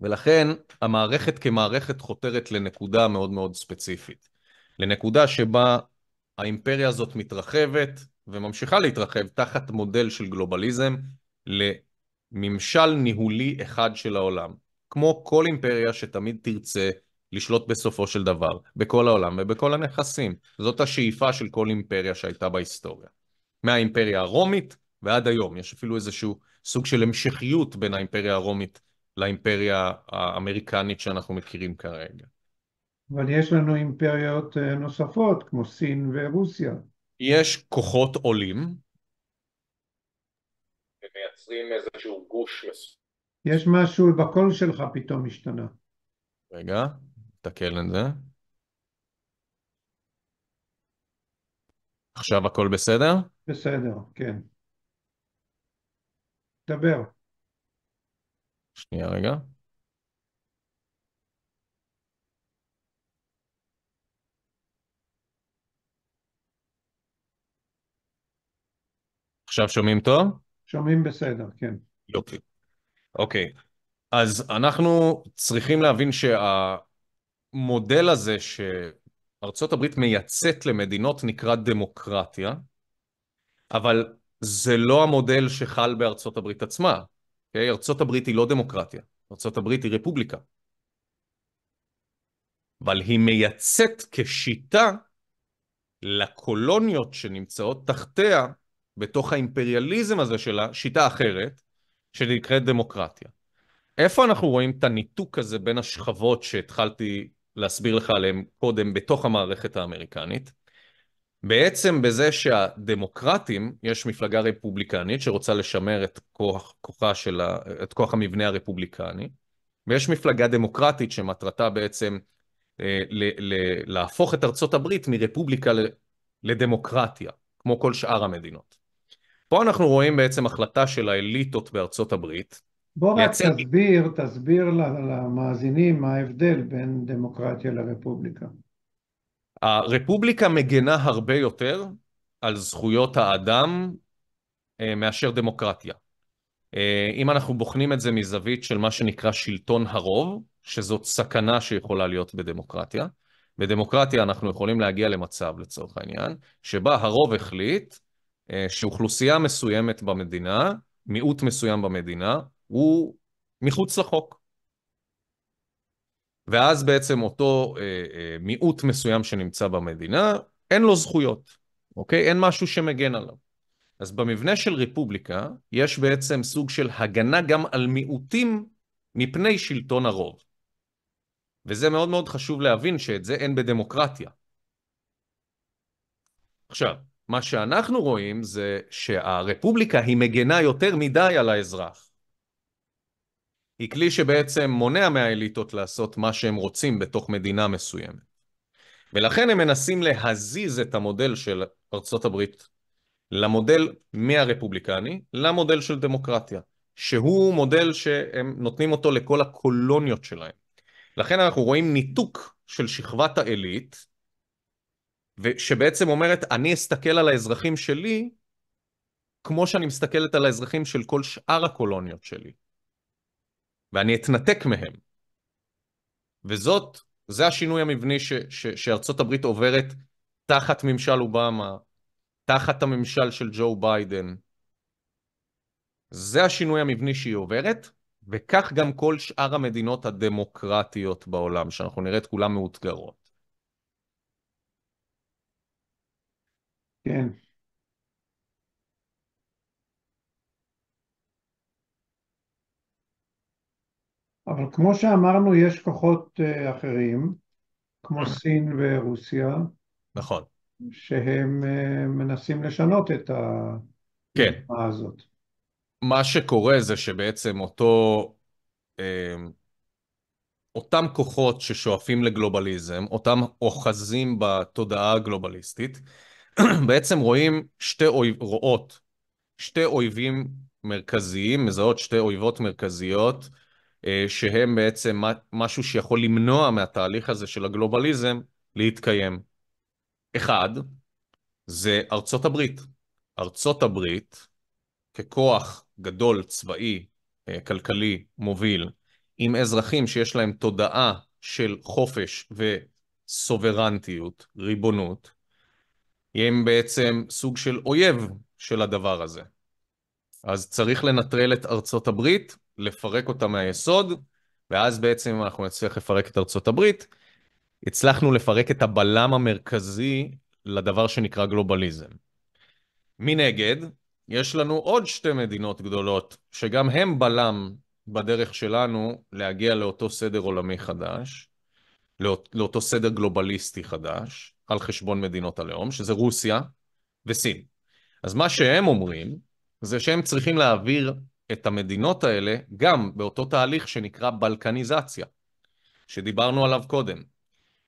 ולכן המערכת כמערכת חותרת לנקודה מאוד מאוד ספציפית. לנקודה שבה האימפריה הזאת מתרחבת וממשיכה להתרחב תחת מודל של גלובליזם לממשל ניהולי אחד של העולם. כמו כל אימפריה שתמיד תרצה לשלוט בסופו של דבר, בכל העולם ובכל הנכסים. זאת השאיפה של כל אימפריה שהייתה בהיסטוריה. מהאימפריה הרומית ועד היום. יש אפילו איזשהו סוג של המשכיות בין האימפריה הרומית לאימפריה האמריקנית שאנחנו מכירים כרגע. אבל יש לנו אימפריות אה, נוספות, כמו סין ורוסיה. יש כוחות עולים. ומייצרים איזשהו גוש יש משהו בקול שלך פתאום השתנה. רגע, תקל את זה. עכשיו הכל בסדר? בסדר, כן. דבר. שנייה רגע. עכשיו שומעים טוב? שומעים בסדר, כן. יופי. אוקיי. אוקיי. okay. אז אנחנו צריכים להבין שהמודל הזה שארצות הברית מייצאת למדינות נקרא דמוקרטיה, אבל זה לא המודל שחל בארצות הברית עצמה. Okay? אוקיי? ארצות הברית היא לא דמוקרטיה, ארצות הברית היא רפובליקה. אבל היא מייצאת כשיטה לקולוניות שנמצאות תחתיה, בתוך האימפריאליזם הזה שלה, שיטה אחרת, שנקראת דמוקרטיה. איפה אנחנו רואים את הניתוק הזה בין השכבות שהתחלתי להסביר לך עליהן קודם בתוך המערכת האמריקנית? בעצם בזה שהדמוקרטים, יש מפלגה רפובליקנית שרוצה לשמר את כוח, כוחה של ה, את כוח המבנה הרפובליקני, ויש מפלגה דמוקרטית שמטרתה בעצם אה, ל, ל, להפוך את ארצות הברית מרפובליקה ל, לדמוקרטיה, כמו כל שאר המדינות. פה אנחנו רואים בעצם החלטה של האליטות בארצות הברית. בוא רק יצא... תסביר, תסביר למאזינים מה ההבדל בין דמוקרטיה לרפובליקה. הרפובליקה מגנה הרבה יותר על זכויות האדם אה, מאשר דמוקרטיה. אה, אם אנחנו בוחנים את זה מזווית של מה שנקרא שלטון הרוב, שזאת סכנה שיכולה להיות בדמוקרטיה. בדמוקרטיה אנחנו יכולים להגיע למצב, לצורך העניין, שבה הרוב החליט אה, שאוכלוסייה מסוימת במדינה, מיעוט מסוים במדינה, הוא מחוץ לחוק. ואז בעצם אותו אה, אה, מיעוט מסוים שנמצא במדינה, אין לו זכויות, אוקיי? אין משהו שמגן עליו. אז במבנה של רפובליקה, יש בעצם סוג של הגנה גם על מיעוטים מפני שלטון הרוב. וזה מאוד מאוד חשוב להבין שאת זה אין בדמוקרטיה. עכשיו, מה שאנחנו רואים זה שהרפובליקה היא מגנה יותר מדי על האזרח. היא כלי שבעצם מונע מהאליטות לעשות מה שהם רוצים בתוך מדינה מסוימת. ולכן הם מנסים להזיז את המודל של ארצות הברית למודל מהרפובליקני למודל של דמוקרטיה, שהוא מודל שהם נותנים אותו לכל הקולוניות שלהם. לכן אנחנו רואים ניתוק של שכבת האליט, שבעצם אומרת, אני אסתכל על האזרחים שלי כמו שאני מסתכלת על האזרחים של כל שאר הקולוניות שלי, ואני אתנתק מהם. וזאת, זה השינוי המבני ש, ש, שארצות הברית עוברת תחת ממשל אובמה, תחת הממשל של ג'ו ביידן. זה השינוי המבני שהיא עוברת, וכך גם כל שאר המדינות הדמוקרטיות בעולם, שאנחנו נראה את כולן מאותגרות. כן. אבל כמו שאמרנו, יש כוחות אה, אחרים, כמו סין ורוסיה. נכון. שהם אה, מנסים לשנות את ה... כן. הזאת. מה שקורה זה שבעצם אותו... אה, אותם כוחות ששואפים לגלובליזם, אותם אוחזים בתודעה הגלובליסטית, [clears throat] בעצם רואים שתי אויב, רואות שתי אויבים מרכזיים, מזהות שתי אויבות מרכזיות, אה, שהם בעצם משהו שיכול למנוע מהתהליך הזה של הגלובליזם להתקיים. אחד, זה ארצות הברית. ארצות הברית, ככוח גדול, צבאי, אה, כלכלי, מוביל, עם אזרחים שיש להם תודעה של חופש וסוברנטיות, ריבונות, הם בעצם סוג של אויב של הדבר הזה. אז צריך לנטרל את ארצות הברית, לפרק אותה מהיסוד, ואז בעצם אנחנו נצליח לפרק את ארצות הברית. הצלחנו לפרק את הבלם המרכזי לדבר שנקרא גלובליזם. מנגד, יש לנו עוד שתי מדינות גדולות, שגם הם בלם בדרך שלנו להגיע לאותו סדר עולמי חדש, לאות, לאותו סדר גלובליסטי חדש, על חשבון מדינות הלאום, שזה רוסיה וסין. אז מה שהם אומרים, זה שהם צריכים להעביר את המדינות האלה גם באותו תהליך שנקרא בלקניזציה, שדיברנו עליו קודם.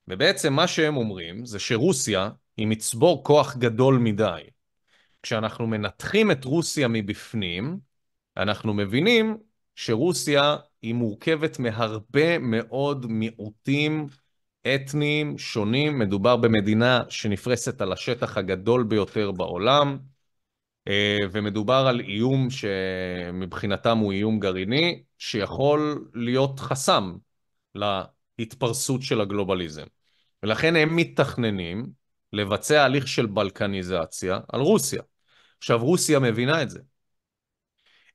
ובעצם מה שהם אומרים זה שרוסיה היא מצבור כוח גדול מדי. כשאנחנו מנתחים את רוסיה מבפנים, אנחנו מבינים שרוסיה היא מורכבת מהרבה מאוד מיעוטים אתניים שונים. מדובר במדינה שנפרסת על השטח הגדול ביותר בעולם, אה, ומדובר על איום שמבחינתם הוא איום גרעיני, שיכול להיות חסם להתפרסות של הגלובליזם. ולכן הם מתכננים לבצע הליך של בלקניזציה על רוסיה. עכשיו, רוסיה מבינה את זה.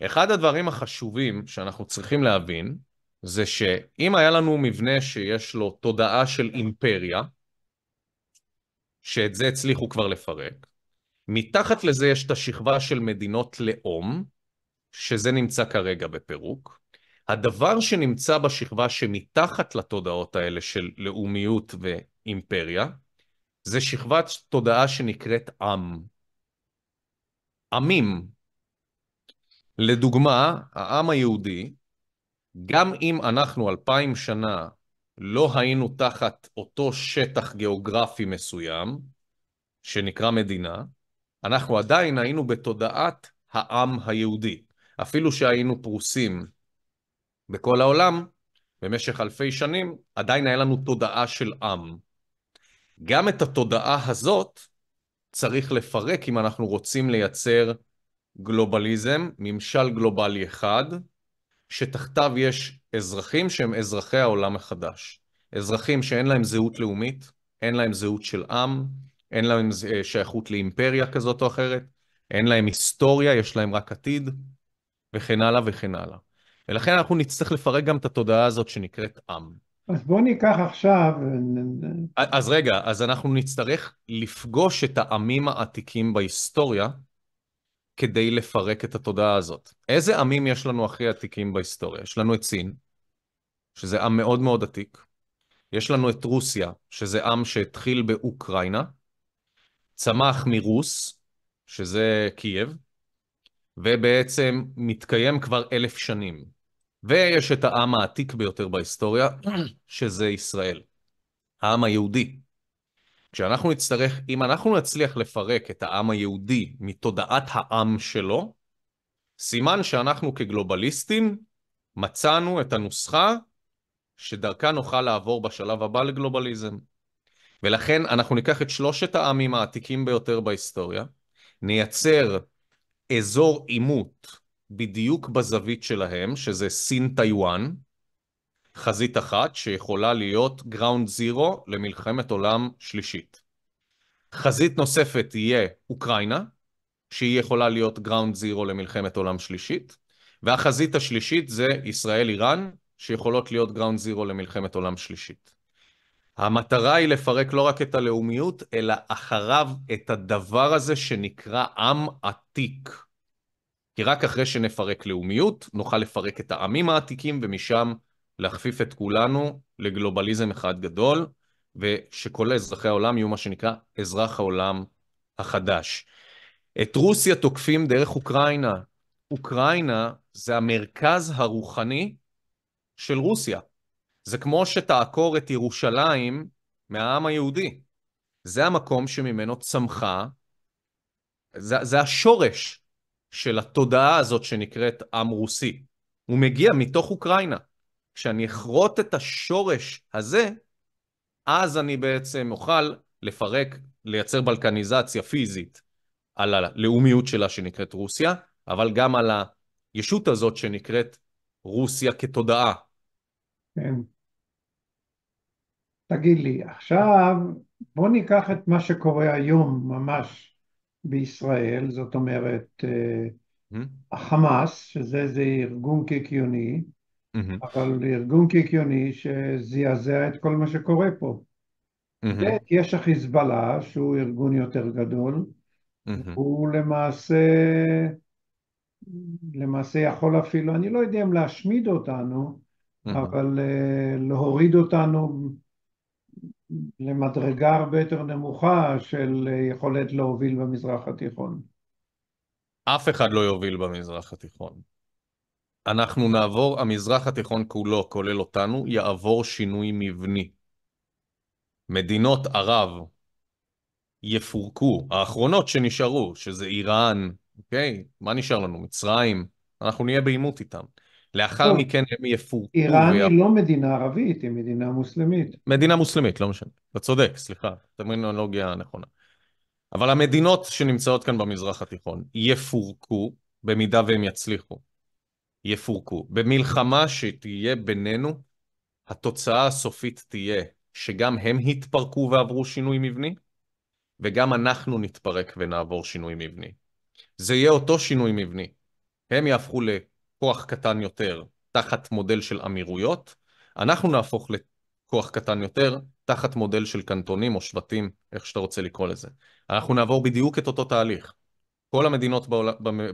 אחד הדברים החשובים שאנחנו צריכים להבין, זה שאם היה לנו מבנה שיש לו תודעה של אימפריה, שאת זה הצליחו כבר לפרק, מתחת לזה יש את השכבה של מדינות לאום, שזה נמצא כרגע בפירוק. הדבר שנמצא בשכבה שמתחת לתודעות האלה של לאומיות ואימפריה, זה שכבת תודעה שנקראת עם. עמים, לדוגמה, העם היהודי, גם אם אנחנו אלפיים שנה לא היינו תחת אותו שטח גיאוגרפי מסוים, שנקרא מדינה, אנחנו עדיין היינו בתודעת העם היהודי. אפילו שהיינו פרוסים בכל העולם, במשך אלפי שנים, עדיין היה לנו תודעה של עם. גם את התודעה הזאת צריך לפרק אם אנחנו רוצים לייצר גלובליזם, ממשל גלובלי אחד, שתחתיו יש אזרחים שהם אזרחי העולם החדש. אזרחים שאין להם זהות לאומית, אין להם זהות של עם, אין להם אה, שייכות לאימפריה כזאת או אחרת, אין להם היסטוריה, יש להם רק עתיד, וכן הלאה וכן הלאה. ולכן אנחנו נצטרך לפרק גם את התודעה הזאת שנקראת עם. אז בואו ניקח עכשיו... אה, אה, אז רגע, אז אנחנו נצטרך לפגוש את העמים העתיקים בהיסטוריה, כדי לפרק את התודעה הזאת. איזה עמים יש לנו הכי עתיקים בהיסטוריה? יש לנו את סין, שזה עם מאוד מאוד עתיק. יש לנו את רוסיה, שזה עם שהתחיל באוקראינה, צמח מרוס, שזה קייב, ובעצם מתקיים כבר אלף שנים. ויש את העם העתיק ביותר בהיסטוריה, [clears throat] שזה ישראל, העם היהודי. כשאנחנו נצטרך, אם אנחנו נצליח לפרק את העם היהודי מתודעת העם שלו, סימן שאנחנו כגלובליסטים מצאנו את הנוסחה שדרכה נוכל לעבור בשלב הבא לגלובליזם. ולכן אנחנו ניקח את שלושת העמים העתיקים ביותר בהיסטוריה, נייצר אזור עימות בדיוק בזווית שלהם, שזה סין-טיוואן, חזית אחת שיכולה להיות גראונד זירו למלחמת עולם שלישית. חזית נוספת תהיה אוקראינה, שהיא יכולה להיות גראונד זירו למלחמת עולם שלישית, והחזית השלישית זה ישראל-איראן, שיכולות להיות גראונד זירו למלחמת עולם שלישית. המטרה היא לפרק לא רק את הלאומיות, אלא אחריו את הדבר הזה שנקרא עם עתיק. כי רק אחרי שנפרק לאומיות, נוכל לפרק את העמים העתיקים, ומשם להכפיף את כולנו לגלובליזם אחד גדול, ושכל אזרחי העולם יהיו מה שנקרא אזרח העולם החדש. את רוסיה תוקפים דרך אוקראינה. אוקראינה זה המרכז הרוחני של רוסיה. זה כמו שתעקור את ירושלים מהעם היהודי. זה המקום שממנו צמחה, זה, זה השורש של התודעה הזאת שנקראת עם רוסי. הוא מגיע מתוך אוקראינה. כשאני אכרות את השורש הזה, אז אני בעצם אוכל לפרק, לייצר בלקניזציה פיזית על הלאומיות שלה שנקראת רוסיה, אבל גם על הישות הזאת שנקראת רוסיה כתודעה. כן. תגיד לי, עכשיו בוא ניקח את מה שקורה היום ממש בישראל, זאת אומרת, hmm? החמאס, שזה איזה ארגון קיקיוני, Mm-hmm. אבל ארגון קיקיוני שזעזע את כל מה שקורה פה. Mm-hmm. יש החיזבאללה, שהוא ארגון יותר גדול, mm-hmm. הוא למעשה, למעשה יכול אפילו, אני לא יודע אם להשמיד אותנו, mm-hmm. אבל uh, להוריד אותנו למדרגה הרבה יותר נמוכה של אה, יכולת להוביל במזרח התיכון. אף אחד לא יוביל במזרח התיכון. אנחנו נעבור, המזרח התיכון כולו, כולל אותנו, יעבור שינוי מבני. מדינות ערב יפורקו, האחרונות שנשארו, שזה איראן, אוקיי? מה נשאר לנו? מצרים? אנחנו נהיה בעימות איתם. לאחר טוב, מכן הם יפורקו. איראן ויפור... היא לא מדינה ערבית, היא מדינה מוסלמית. מדינה מוסלמית, לא משנה. אתה צודק, סליחה, טרמינולוגיה נכונה. אבל המדינות שנמצאות כאן במזרח התיכון יפורקו במידה והם יצליחו. יפורקו. במלחמה שתהיה בינינו, התוצאה הסופית תהיה שגם הם התפרקו ועברו שינוי מבני, וגם אנחנו נתפרק ונעבור שינוי מבני. זה יהיה אותו שינוי מבני. הם יהפכו לכוח קטן יותר תחת מודל של אמירויות, אנחנו נהפוך לכוח קטן יותר תחת מודל של קנטונים או שבטים, איך שאתה רוצה לקרוא לזה. אנחנו נעבור בדיוק את אותו תהליך. כל המדינות בעול...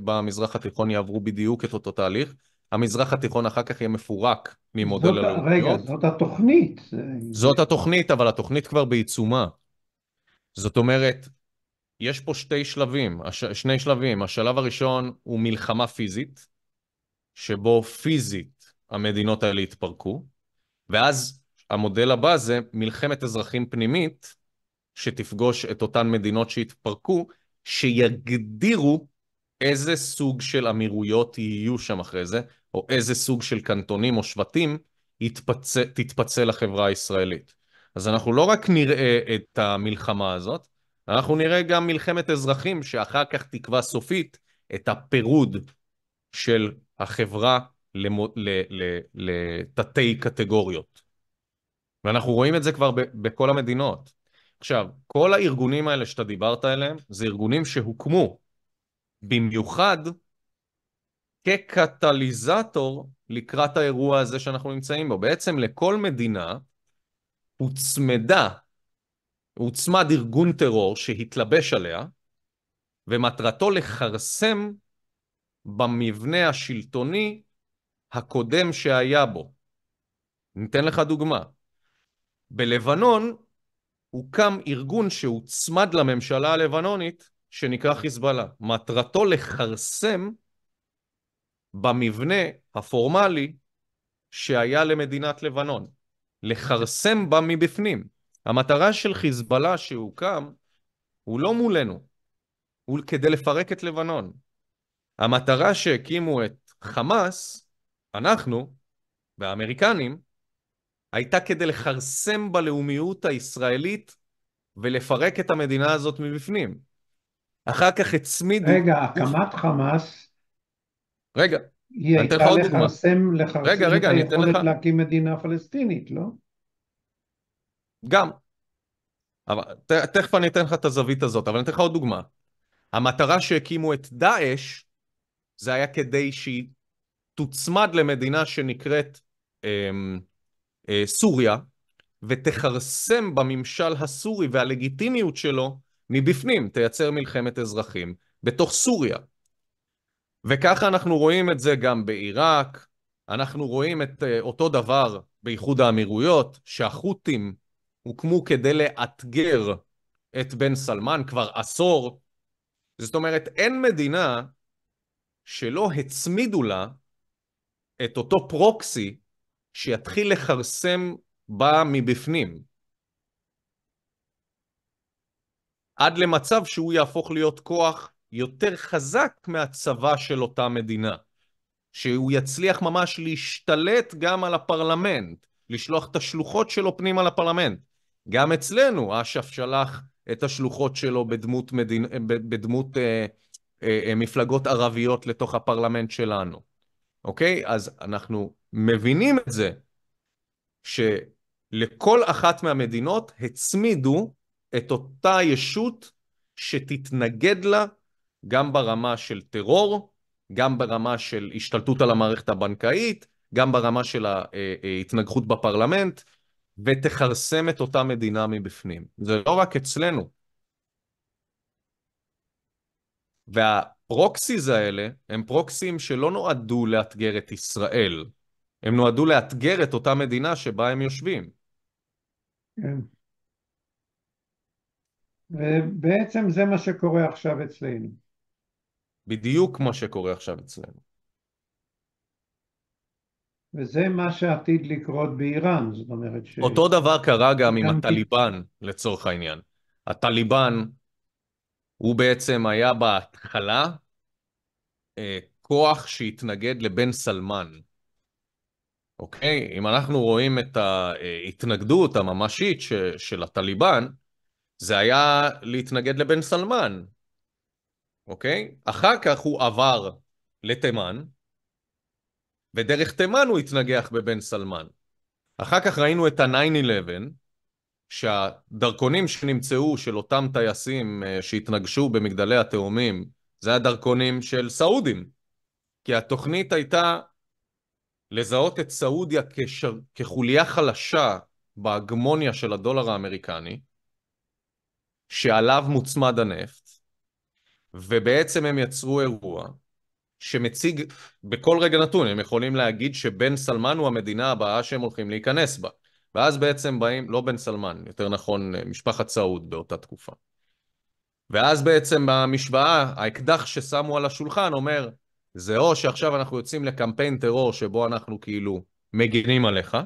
במזרח התיכון יעברו בדיוק את אותו תהליך. המזרח התיכון אחר כך יהיה מפורק ממודל הלאומיות. רגע, זאת התוכנית. זאת התוכנית, אבל התוכנית כבר בעיצומה. זאת אומרת, יש פה שתי שלבים, הש... שני שלבים. השלב הראשון הוא מלחמה פיזית, שבו פיזית המדינות האלה יתפרקו, ואז המודל הבא זה מלחמת אזרחים פנימית, שתפגוש את אותן מדינות שהתפרקו, שיגדירו איזה סוג של אמירויות יהיו שם אחרי זה, או איזה סוג של קנטונים או שבטים יתפצ... תתפצל לחברה הישראלית. אז אנחנו לא רק נראה את המלחמה הזאת, אנחנו נראה גם מלחמת אזרחים שאחר כך תקבע סופית את הפירוד של החברה למו... ל... ל... לתתי קטגוריות. ואנחנו רואים את זה כבר ב... בכל המדינות. עכשיו, כל הארגונים האלה שאתה דיברת עליהם, זה ארגונים שהוקמו במיוחד כקטליזטור לקראת האירוע הזה שאנחנו נמצאים בו. בעצם לכל מדינה הוצמדה, הוצמד ארגון טרור שהתלבש עליה, ומטרתו לכרסם במבנה השלטוני הקודם שהיה בו. ניתן לך דוגמה. בלבנון הוקם ארגון שהוצמד לממשלה הלבנונית, שנקרא חיזבאללה. מטרתו לכרסם במבנה הפורמלי שהיה למדינת לבנון. לכרסם בה מבפנים. המטרה של חיזבאללה שהוקם, הוא לא מולנו, הוא כדי לפרק את לבנון. המטרה שהקימו את חמאס, אנחנו והאמריקנים, הייתה כדי לכרסם בלאומיות הישראלית ולפרק את המדינה הזאת מבפנים. אחר כך הצמידו... רגע, הקמת חמאס... רגע, אני אתן לך עוד דוגמה. היא הייתה לכרסם, רגע, רגע, את היכולת לך... להקים מדינה פלסטינית, לא? גם. אבל ת, תכף אני אתן לך את הזווית הזאת, אבל אני אתן לך עוד דוגמה. המטרה שהקימו את דאעש, זה היה כדי שהיא תוצמד למדינה שנקראת אמ, אה, סוריה, ותכרסם בממשל הסורי והלגיטימיות שלו מבפנים, תייצר מלחמת אזרחים בתוך סוריה. וככה אנחנו רואים את זה גם בעיראק, אנחנו רואים את אה, אותו דבר באיחוד האמירויות, שהחות'ים הוקמו כדי לאתגר את בן סלמן כבר עשור. זאת אומרת, אין מדינה שלא הצמידו לה את אותו פרוקסי שיתחיל לכרסם בה מבפנים. עד למצב שהוא יהפוך להיות כוח יותר חזק מהצבא של אותה מדינה. שהוא יצליח ממש להשתלט גם על הפרלמנט, לשלוח את השלוחות שלו פנימה לפרלמנט. גם אצלנו אש"ף שלח את השלוחות שלו בדמות, מדינ... בדמות אה, אה, אה, מפלגות ערביות לתוך הפרלמנט שלנו. אוקיי? אז אנחנו מבינים את זה שלכל אחת מהמדינות הצמידו את אותה ישות שתתנגד לה גם ברמה של טרור, גם ברמה של השתלטות על המערכת הבנקאית, גם ברמה של ההתנגחות אה, אה, בפרלמנט, ותכרסם את אותה מדינה מבפנים. זה לא רק אצלנו. והפרוקסיז האלה הם פרוקסים שלא נועדו לאתגר את ישראל. הם נועדו לאתגר את אותה מדינה שבה הם יושבים. כן. ובעצם זה מה שקורה עכשיו אצלנו. בדיוק מה שקורה עכשיו אצלנו. וזה מה שעתיד לקרות באיראן, זאת אומרת ש... אותו דבר קרה גם עם הטליבן, לצורך העניין. הטליבן, הוא בעצם היה בהתחלה אה, כוח שהתנגד לבן סלמן. אוקיי? אם אנחנו רואים את ההתנגדות הממשית ש, של הטליבן, זה היה להתנגד לבן סלמן, אוקיי? אחר כך הוא עבר לתימן, ודרך תימן הוא התנגח בבן סלמן. אחר כך ראינו את ה-9-11, שהדרכונים שנמצאו של אותם טייסים אה, שהתנגשו במגדלי התאומים, זה הדרכונים של סעודים. כי התוכנית הייתה לזהות את סעודיה כשר... כחוליה חלשה בהגמוניה של הדולר האמריקני, שעליו מוצמד הנפט, ובעצם הם יצרו אירוע שמציג, בכל רגע נתון הם יכולים להגיד שבן סלמן הוא המדינה הבאה שהם הולכים להיכנס בה. ואז בעצם באים, לא בן סלמן, יותר נכון משפחת סעוד באותה תקופה. ואז בעצם המשוואה, האקדח ששמו על השולחן אומר, זה או שעכשיו אנחנו יוצאים לקמפיין טרור שבו אנחנו כאילו מגינים עליך,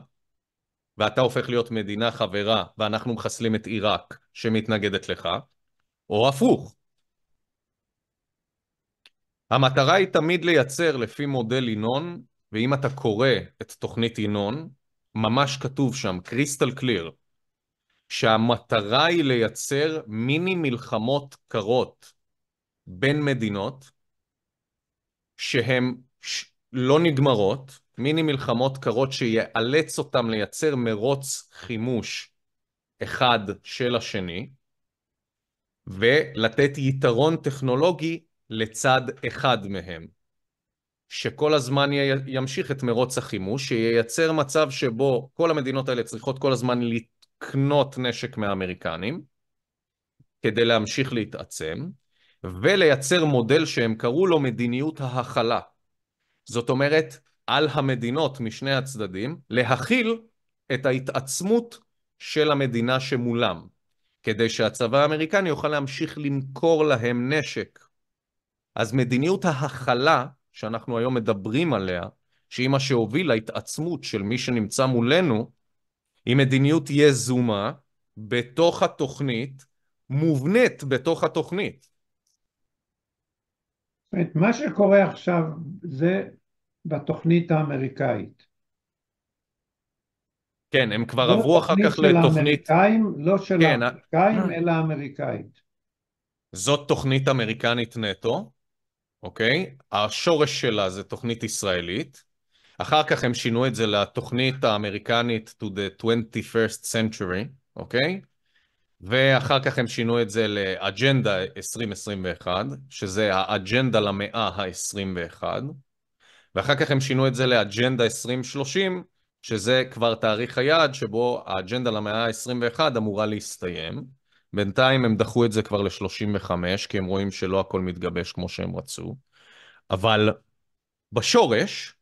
ואתה הופך להיות מדינה חברה, ואנחנו מחסלים את עיראק שמתנגדת לך, או הפוך. המטרה היא תמיד לייצר לפי מודל ינון, ואם אתה קורא את תוכנית ינון, ממש כתוב שם, קריסטל קליר, שהמטרה היא לייצר מיני מלחמות קרות בין מדינות, שהן לא נגמרות, מיני מלחמות קרות שיאלץ אותם לייצר מרוץ חימוש אחד של השני, ולתת יתרון טכנולוגי לצד אחד מהם, שכל הזמן י... ימשיך את מרוץ החימוש, שייצר מצב שבו כל המדינות האלה צריכות כל הזמן לקנות נשק מהאמריקנים, כדי להמשיך להתעצם, ולייצר מודל שהם קראו לו מדיניות ההכלה. זאת אומרת, על המדינות משני הצדדים להכיל את ההתעצמות של המדינה שמולם, כדי שהצבא האמריקני יוכל להמשיך למכור להם נשק. אז מדיניות ההכלה שאנחנו היום מדברים עליה, שהיא מה שהוביל להתעצמות של מי שנמצא מולנו, היא מדיניות יזומה בתוך התוכנית, מובנית בתוך התוכנית. אומרת, מה שקורה עכשיו זה בתוכנית האמריקאית. כן, הם כבר לא עברו אחר כך של לתוכנית... האמריקאים, לא של כן, האמריקאים, ה... אה. אלא האמריקאית. זאת תוכנית אמריקנית נטו, אוקיי? השורש שלה זה תוכנית ישראלית. אחר כך הם שינו את זה לתוכנית האמריקנית to the 21st century, אוקיי? ואחר כך הם שינו את זה לאג'נדה 2021, שזה האג'נדה למאה ה-21, ואחר כך הם שינו את זה לאג'נדה 2030, שזה כבר תאריך היעד שבו האג'נדה למאה ה-21 אמורה להסתיים. בינתיים הם דחו את זה כבר ל-35, כי הם רואים שלא הכל מתגבש כמו שהם רצו. אבל בשורש,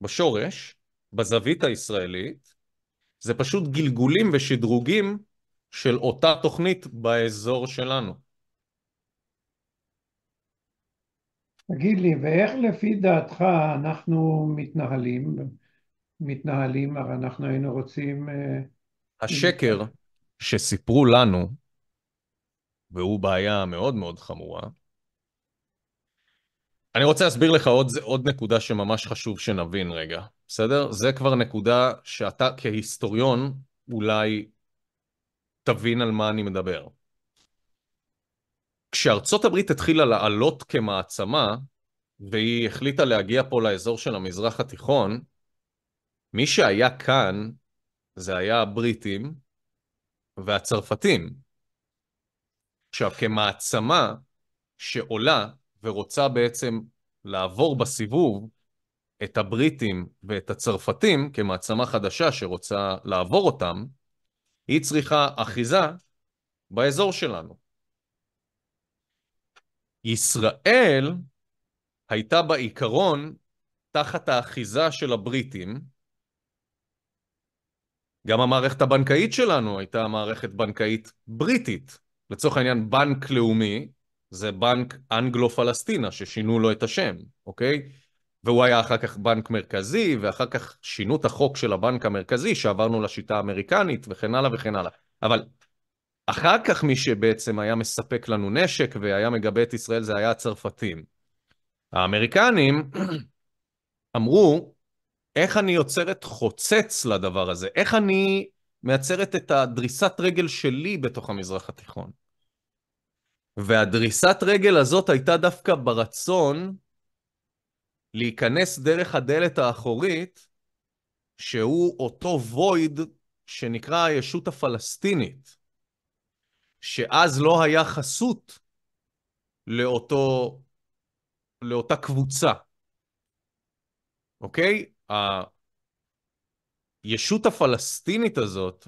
בשורש, בזווית הישראלית, זה פשוט גלגולים ושדרוגים של אותה תוכנית באזור שלנו. תגיד לי, ואיך לפי דעתך אנחנו מתנהלים? מתנהלים, הרי אנחנו היינו רוצים... אה, השקר שסיפרו לנו, והוא בעיה מאוד מאוד חמורה, אני רוצה להסביר לך עוד, עוד נקודה שממש חשוב שנבין רגע, בסדר? זה כבר נקודה שאתה כהיסטוריון אולי תבין על מה אני מדבר. כשארצות הברית התחילה לעלות כמעצמה, והיא החליטה להגיע פה לאזור של המזרח התיכון, מי שהיה כאן זה היה הבריטים והצרפתים. עכשיו, כמעצמה שעולה ורוצה בעצם לעבור בסיבוב את הבריטים ואת הצרפתים, כמעצמה חדשה שרוצה לעבור אותם, היא צריכה אחיזה באזור שלנו. ישראל הייתה בעיקרון תחת האחיזה של הבריטים. גם המערכת הבנקאית שלנו הייתה מערכת בנקאית בריטית. לצורך העניין, בנק לאומי זה בנק אנגלו-פלסטינה, ששינו לו את השם, אוקיי? והוא היה אחר כך בנק מרכזי, ואחר כך שינו את החוק של הבנק המרכזי, שעברנו לשיטה האמריקנית, וכן הלאה וכן הלאה. אבל אחר כך מי שבעצם היה מספק לנו נשק והיה מגבה את ישראל זה היה הצרפתים. האמריקנים [clears throat] אמרו, איך אני יוצרת חוצץ לדבר הזה? איך אני מייצרת את הדריסת רגל שלי בתוך המזרח התיכון? והדריסת רגל הזאת הייתה דווקא ברצון להיכנס דרך הדלת האחורית, שהוא אותו וויד שנקרא הישות הפלסטינית, שאז לא היה חסות לאותו, לאותה קבוצה, אוקיי? הישות הפלסטינית הזאת,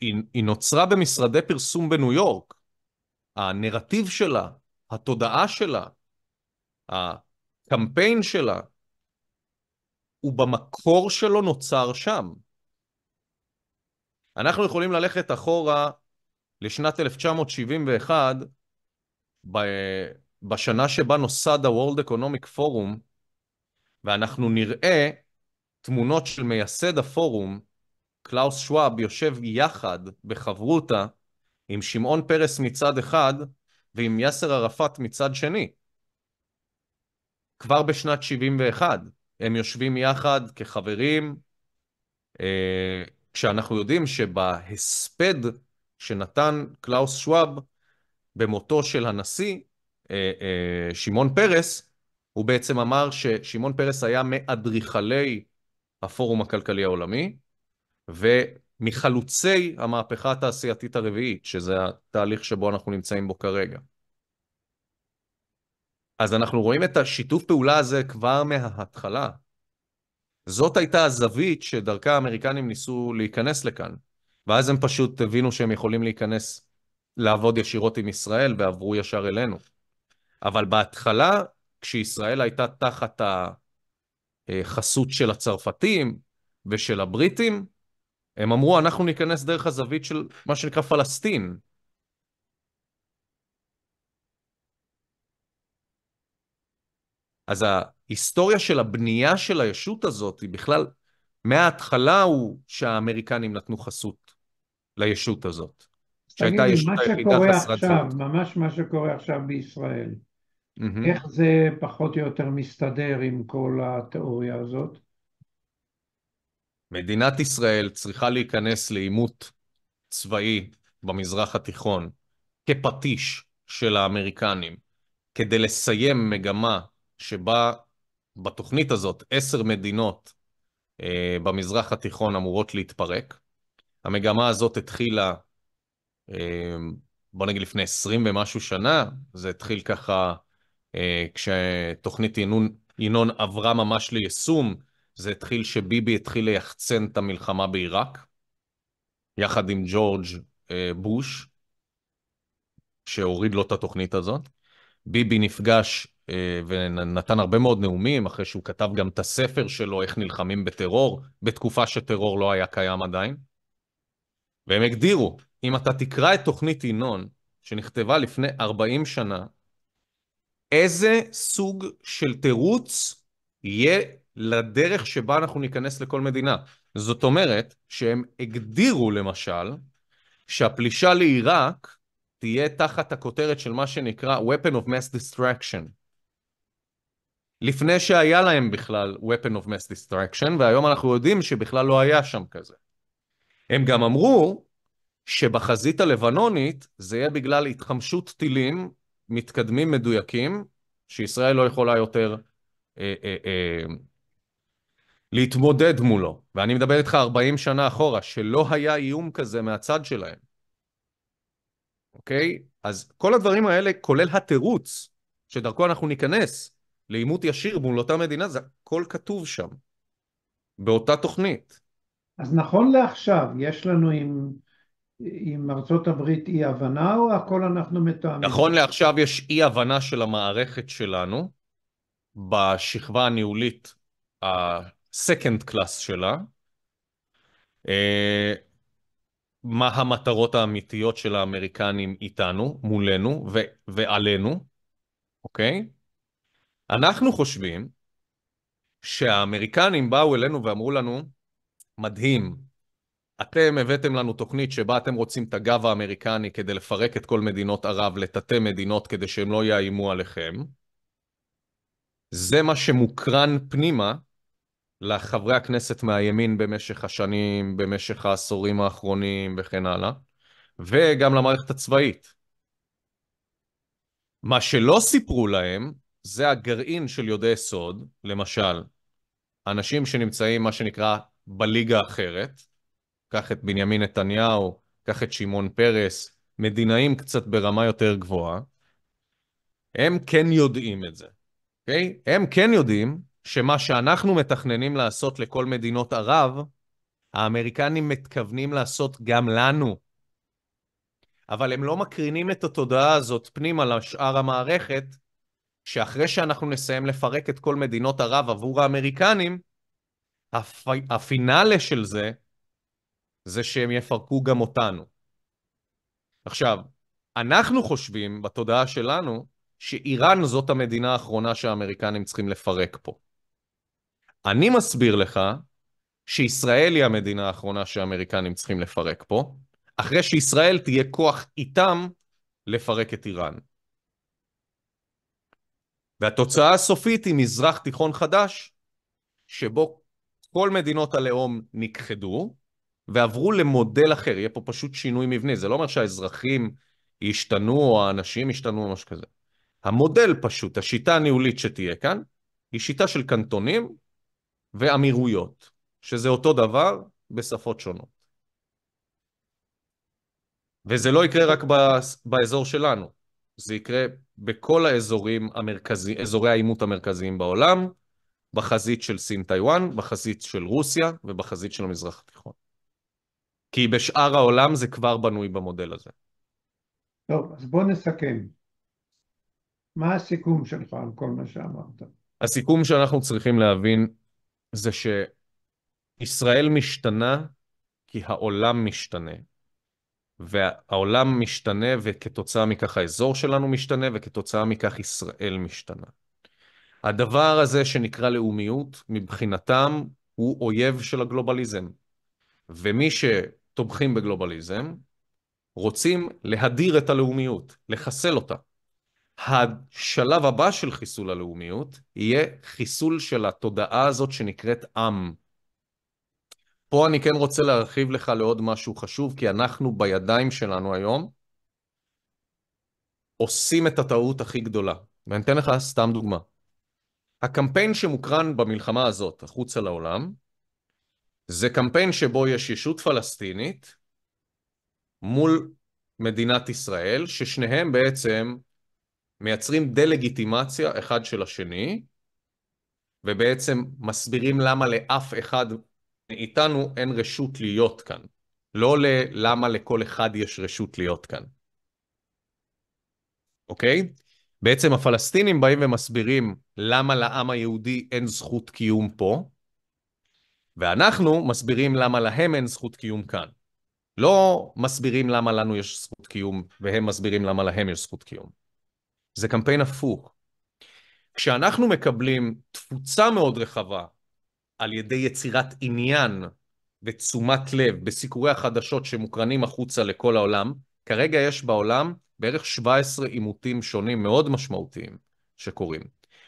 היא, היא נוצרה במשרדי פרסום בניו יורק. הנרטיב שלה, התודעה שלה, הקמפיין שלה, הוא במקור שלו נוצר שם. אנחנו יכולים ללכת אחורה לשנת 1971, ב... בשנה שבה נוסד ה-World Economic Forum, ואנחנו נראה תמונות של מייסד הפורום, קלאוס שוואב, יושב יחד בחברותה עם שמעון פרס מצד אחד ועם יאסר ערפאת מצד שני. כבר בשנת 71. הם יושבים יחד כחברים, אה, כשאנחנו יודעים שבהספד שנתן קלאוס שוואב במותו של הנשיא, אה, אה, שמעון פרס, הוא בעצם אמר ששמעון פרס היה מאדריכלי הפורום הכלכלי העולמי, ומחלוצי המהפכה התעשייתית הרביעית, שזה התהליך שבו אנחנו נמצאים בו כרגע. אז אנחנו רואים את השיתוף פעולה הזה כבר מההתחלה. זאת הייתה הזווית שדרכה האמריקנים ניסו להיכנס לכאן, ואז הם פשוט הבינו שהם יכולים להיכנס, לעבוד ישירות עם ישראל, ועברו ישר אלינו. אבל בהתחלה, כשישראל הייתה תחת החסות של הצרפתים ושל הבריטים, הם אמרו, אנחנו ניכנס דרך הזווית של מה שנקרא פלסטין, אז ההיסטוריה של הבנייה של הישות הזאת היא בכלל, מההתחלה הוא שהאמריקנים נתנו חסות לישות הזאת. שהייתה ישות היחידה חסרת זאת. תגיד לי, מה שקורה זהות. ממש מה שקורה עכשיו בישראל, mm-hmm. איך זה פחות או יותר מסתדר עם כל התיאוריה הזאת? מדינת ישראל צריכה להיכנס לעימות צבאי במזרח התיכון כפטיש של האמריקנים כדי לסיים מגמה שבה בתוכנית הזאת עשר מדינות אה, במזרח התיכון אמורות להתפרק. המגמה הזאת התחילה, אה, בוא נגיד לפני עשרים ומשהו שנה, זה התחיל ככה אה, כשתוכנית ינון, ינון עברה ממש ליישום, זה התחיל שביבי התחיל ליחצן את המלחמה בעיראק, יחד עם ג'ורג' אה, בוש, שהוריד לו את התוכנית הזאת. ביבי נפגש אה, ונתן הרבה מאוד נאומים, אחרי שהוא כתב גם את הספר שלו, איך נלחמים בטרור, בתקופה שטרור לא היה קיים עדיין. והם הגדירו, אם אתה תקרא את תוכנית ינון, שנכתבה לפני 40 שנה, איזה סוג של תירוץ יהיה לדרך שבה אנחנו ניכנס לכל מדינה. זאת אומרת, שהם הגדירו למשל, שהפלישה לעיראק תהיה תחת הכותרת של מה שנקרא Weapon of Mass Distraction. לפני שהיה להם בכלל weapon of mass distraction, והיום אנחנו יודעים שבכלל לא היה שם כזה. הם גם אמרו שבחזית הלבנונית זה יהיה בגלל התחמשות טילים מתקדמים מדויקים, שישראל לא יכולה יותר אה, אה, אה, להתמודד מולו. ואני מדבר איתך 40 שנה אחורה, שלא היה איום כזה מהצד שלהם. אוקיי? אז כל הדברים האלה, כולל התירוץ שדרכו אנחנו ניכנס, לעימות ישיר מול אותה מדינה, זה הכל כתוב שם, באותה תוכנית. אז נכון לעכשיו, יש לנו עם, עם ארצות הברית אי הבנה או הכל אנחנו מתאמים? נכון לעכשיו יש אי הבנה של המערכת שלנו בשכבה הניהולית ה-second class שלה. אה, מה המטרות האמיתיות של האמריקנים איתנו, מולנו ו- ועלינו, אוקיי? Okay? אנחנו חושבים שהאמריקנים באו אלינו ואמרו לנו, מדהים, אתם הבאתם לנו תוכנית שבה אתם רוצים את הגב האמריקני כדי לפרק את כל מדינות ערב לתתי מדינות כדי שהם לא יאיימו עליכם. זה מה שמוקרן פנימה לחברי הכנסת מהימין במשך השנים, במשך העשורים האחרונים וכן הלאה, וגם למערכת הצבאית. מה שלא סיפרו להם זה הגרעין של יודעי סוד, למשל, אנשים שנמצאים, מה שנקרא, בליגה אחרת, קח את בנימין נתניהו, קח את שמעון פרס, מדינאים קצת ברמה יותר גבוהה, הם כן יודעים את זה, אוקיי? Okay? הם כן יודעים שמה שאנחנו מתכננים לעשות לכל מדינות ערב, האמריקנים מתכוונים לעשות גם לנו. אבל הם לא מקרינים את התודעה הזאת פנימה לשאר המערכת, שאחרי שאנחנו נסיים לפרק את כל מדינות ערב עבור האמריקנים, הפ... הפינאלה של זה, זה שהם יפרקו גם אותנו. עכשיו, אנחנו חושבים, בתודעה שלנו, שאיראן זאת המדינה האחרונה שהאמריקנים צריכים לפרק פה. אני מסביר לך שישראל היא המדינה האחרונה שהאמריקנים צריכים לפרק פה, אחרי שישראל תהיה כוח איתם לפרק את איראן. והתוצאה הסופית היא מזרח תיכון חדש, שבו כל מדינות הלאום נכחדו ועברו למודל אחר, יהיה פה פשוט שינוי מבנה. זה לא אומר שהאזרחים ישתנו או האנשים ישתנו או משהו כזה. המודל פשוט, השיטה הניהולית שתהיה כאן, היא שיטה של קנטונים ואמירויות, שזה אותו דבר בשפות שונות. וזה לא יקרה רק באזור שלנו, זה יקרה בכל האזורים המרכזי, אזורי העימות המרכזיים בעולם, בחזית של סין-טיוואן, בחזית של רוסיה ובחזית של המזרח התיכון. כי בשאר העולם זה כבר בנוי במודל הזה. טוב, אז בוא נסכם. מה הסיכום שלך על כל מה שאמרת? הסיכום שאנחנו צריכים להבין זה שישראל משתנה כי העולם משתנה. והעולם משתנה, וכתוצאה מכך האזור שלנו משתנה, וכתוצאה מכך ישראל משתנה. הדבר הזה שנקרא לאומיות, מבחינתם הוא אויב של הגלובליזם. ומי שתומכים בגלובליזם, רוצים להדיר את הלאומיות, לחסל אותה. השלב הבא של חיסול הלאומיות יהיה חיסול של התודעה הזאת שנקראת עם. פה אני כן רוצה להרחיב לך לעוד משהו חשוב, כי אנחנו בידיים שלנו היום עושים את הטעות הכי גדולה. ואני אתן לך סתם דוגמה. הקמפיין שמוקרן במלחמה הזאת החוצה לעולם, זה קמפיין שבו יש ישות פלסטינית מול מדינת ישראל, ששניהם בעצם מייצרים דה-לגיטימציה אחד של השני, ובעצם מסבירים למה לאף אחד איתנו אין רשות להיות כאן. לא ללמה לכל אחד יש רשות להיות כאן. אוקיי? בעצם הפלסטינים באים ומסבירים למה לעם היהודי אין זכות קיום פה, ואנחנו מסבירים למה להם אין זכות קיום כאן. לא מסבירים למה לנו יש זכות קיום, והם מסבירים למה להם יש זכות קיום. זה קמפיין הפוך. כשאנחנו מקבלים תפוצה מאוד רחבה על ידי יצירת עניין ותשומת לב בסיקורי החדשות שמוקרנים החוצה לכל העולם. כרגע יש בעולם בערך 17 עימותים שונים מאוד משמעותיים שקורים,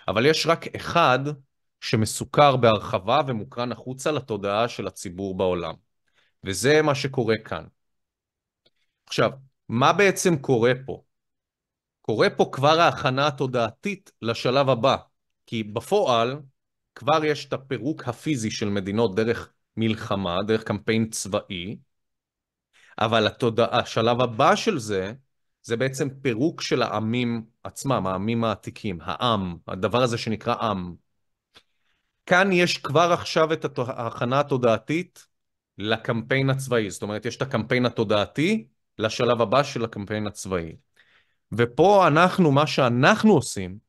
אבל יש רק אחד שמסוקר בהרחבה ומוקרן החוצה לתודעה של הציבור בעולם. וזה מה שקורה כאן. עכשיו, מה בעצם קורה פה? קורה פה כבר ההכנה התודעתית לשלב הבא, כי בפועל כבר יש את הפירוק הפיזי של מדינות דרך מלחמה, דרך קמפיין צבאי, אבל התודעה, השלב הבא של זה, זה בעצם פירוק של העמים עצמם, העמים העתיקים, העם, הדבר הזה שנקרא עם. כאן יש כבר עכשיו את ההכנה התודעתית לקמפיין הצבאי, זאת אומרת, יש את הקמפיין התודעתי לשלב הבא של הקמפיין הצבאי. ופה אנחנו, מה שאנחנו עושים,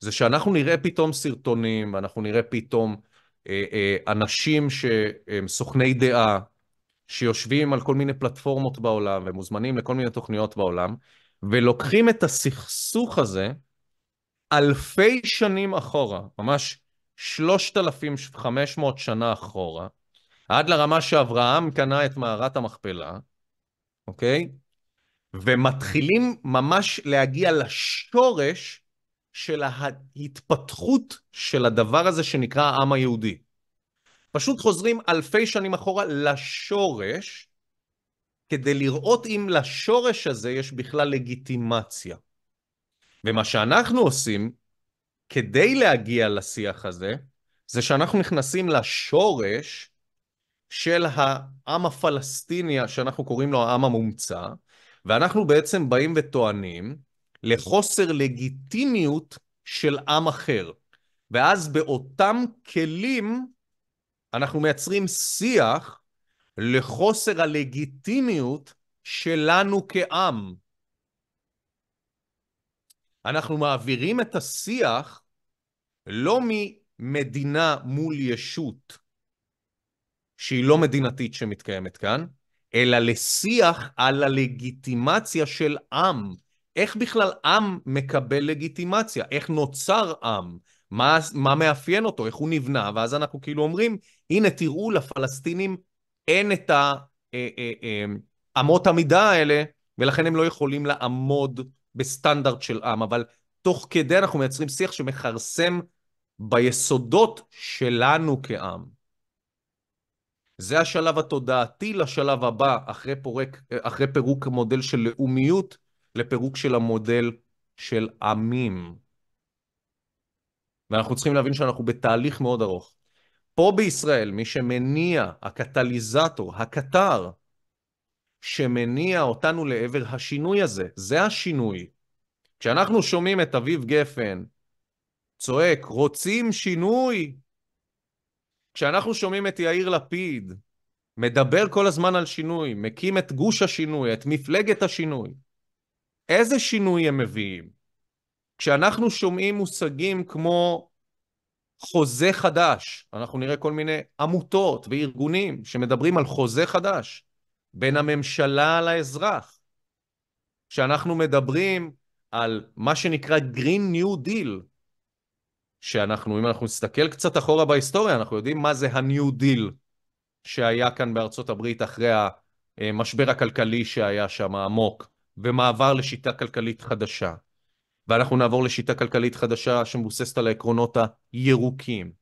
זה שאנחנו נראה פתאום סרטונים, ואנחנו נראה פתאום אה, אה, אנשים שהם סוכני דעה, שיושבים על כל מיני פלטפורמות בעולם ומוזמנים לכל מיני תוכניות בעולם, ולוקחים את הסכסוך הזה אלפי שנים אחורה, ממש 3,500 שנה אחורה, עד לרמה שאברהם קנה את מערת המכפלה, אוקיי? ומתחילים ממש להגיע לשורש של ההתפתחות של הדבר הזה שנקרא העם היהודי. פשוט חוזרים אלפי שנים אחורה לשורש, כדי לראות אם לשורש הזה יש בכלל לגיטימציה. ומה שאנחנו עושים כדי להגיע לשיח הזה, זה שאנחנו נכנסים לשורש של העם הפלסטיני, שאנחנו קוראים לו העם המומצא, ואנחנו בעצם באים וטוענים לחוסר לגיטימיות של עם אחר. ואז באותם כלים אנחנו מייצרים שיח לחוסר הלגיטימיות שלנו כעם. אנחנו מעבירים את השיח לא ממדינה מול ישות שהיא לא מדינתית שמתקיימת כאן, אלא לשיח על הלגיטימציה של עם. איך בכלל עם מקבל לגיטימציה? איך נוצר עם? מה, מה מאפיין אותו? איך הוא נבנה? ואז אנחנו כאילו אומרים, הנה, תראו, לפלסטינים אין את אה, אה, אה, אמות המידה האלה, ולכן הם לא יכולים לעמוד בסטנדרט של עם. אבל תוך כדי אנחנו מייצרים שיח שמכרסם ביסודות שלנו כעם. זה השלב התודעתי לשלב הבא, אחרי, פורק, אחרי פירוק המודל של לאומיות, לפירוק של המודל של עמים. ואנחנו צריכים להבין שאנחנו בתהליך מאוד ארוך. פה בישראל, מי שמניע, הקטליזטור, הקטר, שמניע אותנו לעבר השינוי הזה, זה השינוי. כשאנחנו שומעים את אביב גפן צועק, רוצים שינוי, כשאנחנו שומעים את יאיר לפיד מדבר כל הזמן על שינוי, מקים את גוש השינוי, את מפלגת השינוי, איזה שינוי הם מביאים? כשאנחנו שומעים מושגים כמו חוזה חדש, אנחנו נראה כל מיני עמותות וארגונים שמדברים על חוזה חדש בין הממשלה לאזרח. כשאנחנו מדברים על מה שנקרא Green New Deal, שאנחנו, אם אנחנו נסתכל קצת אחורה בהיסטוריה, אנחנו יודעים מה זה ה-New Deal שהיה כאן בארצות הברית אחרי המשבר הכלכלי שהיה שם עמוק. ומעבר לשיטה כלכלית חדשה. ואנחנו נעבור לשיטה כלכלית חדשה שמבוססת על העקרונות הירוקים.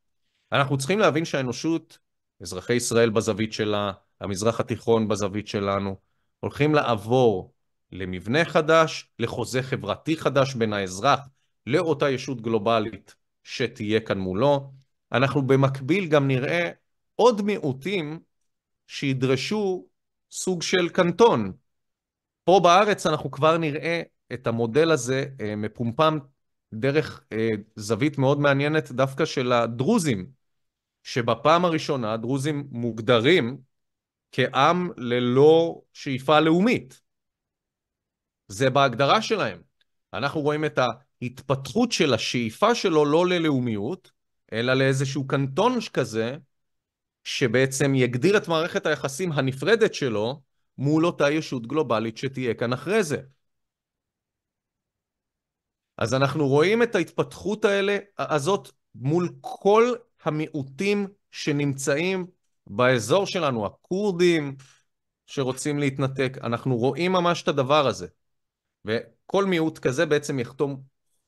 אנחנו צריכים להבין שהאנושות, אזרחי ישראל בזווית שלה, המזרח התיכון בזווית שלנו, הולכים לעבור למבנה חדש, לחוזה חברתי חדש בין האזרח לאותה ישות גלובלית שתהיה כאן מולו. אנחנו במקביל גם נראה עוד מיעוטים שידרשו סוג של קנטון, פה בארץ אנחנו כבר נראה את המודל הזה אה, מפומפם דרך אה, זווית מאוד מעניינת דווקא של הדרוזים, שבפעם הראשונה הדרוזים מוגדרים כעם ללא שאיפה לאומית. זה בהגדרה שלהם. אנחנו רואים את ההתפתחות של השאיפה שלו לא ללאומיות, אלא לאיזשהו קנטון כזה, שבעצם יגדיר את מערכת היחסים הנפרדת שלו מול אותה ישות גלובלית שתהיה כאן אחרי זה. אז אנחנו רואים את ההתפתחות האלה, הזאת מול כל המיעוטים שנמצאים באזור שלנו, הכורדים שרוצים להתנתק, אנחנו רואים ממש את הדבר הזה. וכל מיעוט כזה בעצם יחתום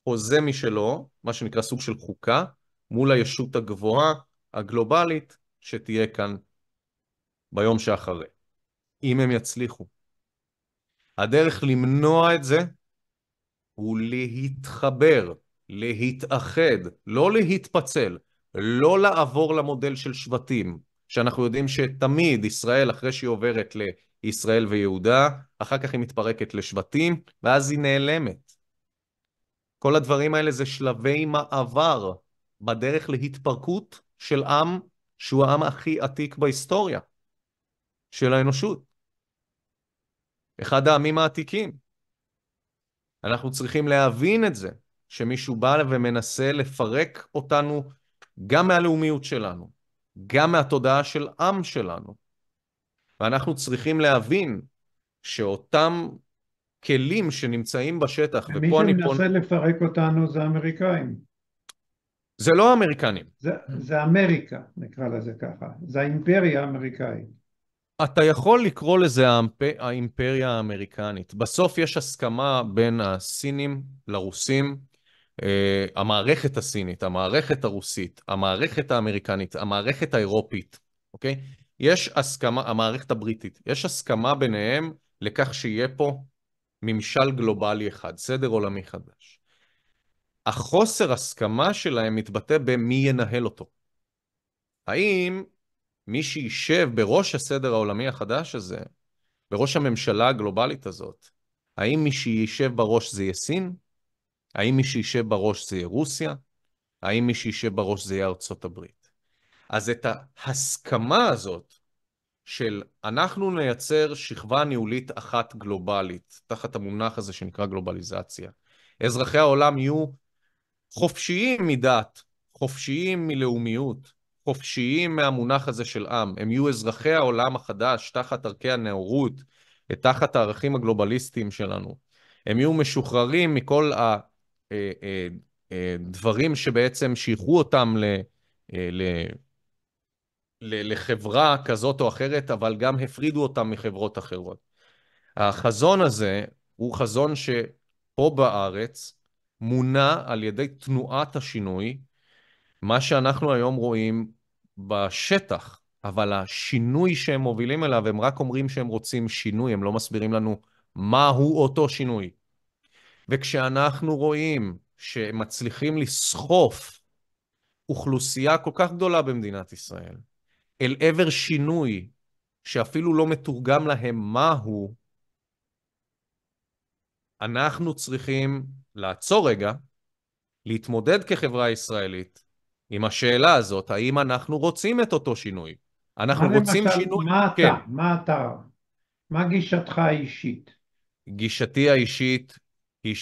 חוזה משלו, מה שנקרא סוג של חוקה, מול הישות הגבוהה, הגלובלית, שתהיה כאן ביום שאחרי. אם הם יצליחו. הדרך למנוע את זה הוא להתחבר, להתאחד, לא להתפצל, לא לעבור למודל של שבטים, שאנחנו יודעים שתמיד ישראל, אחרי שהיא עוברת לישראל ויהודה, אחר כך היא מתפרקת לשבטים, ואז היא נעלמת. כל הדברים האלה זה שלבי מעבר בדרך להתפרקות של עם שהוא העם הכי עתיק בהיסטוריה של האנושות. אחד העמים העתיקים. אנחנו צריכים להבין את זה, שמישהו בא ומנסה לפרק אותנו גם מהלאומיות שלנו, גם מהתודעה של עם שלנו. ואנחנו צריכים להבין שאותם כלים שנמצאים בשטח, ופה אני... פה... מי שמנסה פון... לפרק אותנו זה האמריקאים. זה לא האמריקנים. זה, זה אמריקה, נקרא לזה ככה. זה האימפריה האמריקאית. אתה יכול לקרוא לזה האימפריה האמריקנית. בסוף יש הסכמה בין הסינים לרוסים, אה, המערכת הסינית, המערכת הרוסית, המערכת האמריקנית, המערכת האירופית, אוקיי? יש הסכמה, המערכת הבריטית, יש הסכמה ביניהם לכך שיהיה פה ממשל גלובלי אחד, סדר עולמי חדש. החוסר הסכמה שלהם מתבטא במי ינהל אותו. האם מי שישב בראש הסדר העולמי החדש הזה, בראש הממשלה הגלובלית הזאת, האם מי שישב בראש זה יהיה סין? האם מי שישב בראש זה יהיה רוסיה? האם מי שישב בראש זה יהיה ארצות הברית? אז את ההסכמה הזאת של אנחנו נייצר שכבה ניהולית אחת גלובלית, תחת המונח הזה שנקרא גלובליזציה. אזרחי העולם יהיו חופשיים מדת, חופשיים מלאומיות, חופשיים מהמונח הזה של עם. הם יהיו אזרחי העולם החדש, תחת ערכי הנאורות, תחת הערכים הגלובליסטיים שלנו. הם יהיו משוחררים מכל הדברים אה, אה, אה, שבעצם שייכו אותם ל... ל... לחברה כזאת או אחרת, אבל גם הפרידו אותם מחברות אחרות. החזון הזה הוא חזון שפה בארץ מונע על ידי תנועת השינוי, מה שאנחנו היום רואים בשטח, אבל השינוי שהם מובילים אליו, הם רק אומרים שהם רוצים שינוי, הם לא מסבירים לנו מהו אותו שינוי. וכשאנחנו רואים שמצליחים לסחוף אוכלוסייה כל כך גדולה במדינת ישראל אל עבר שינוי שאפילו לא מתורגם להם מהו, אנחנו צריכים לעצור רגע, להתמודד כחברה ישראלית עם השאלה הזאת, האם אנחנו רוצים את אותו שינוי? אנחנו רוצים למשל, שינוי... מה אתה? כן. מה אתה? מה גישתך האישית? גישתי האישית היא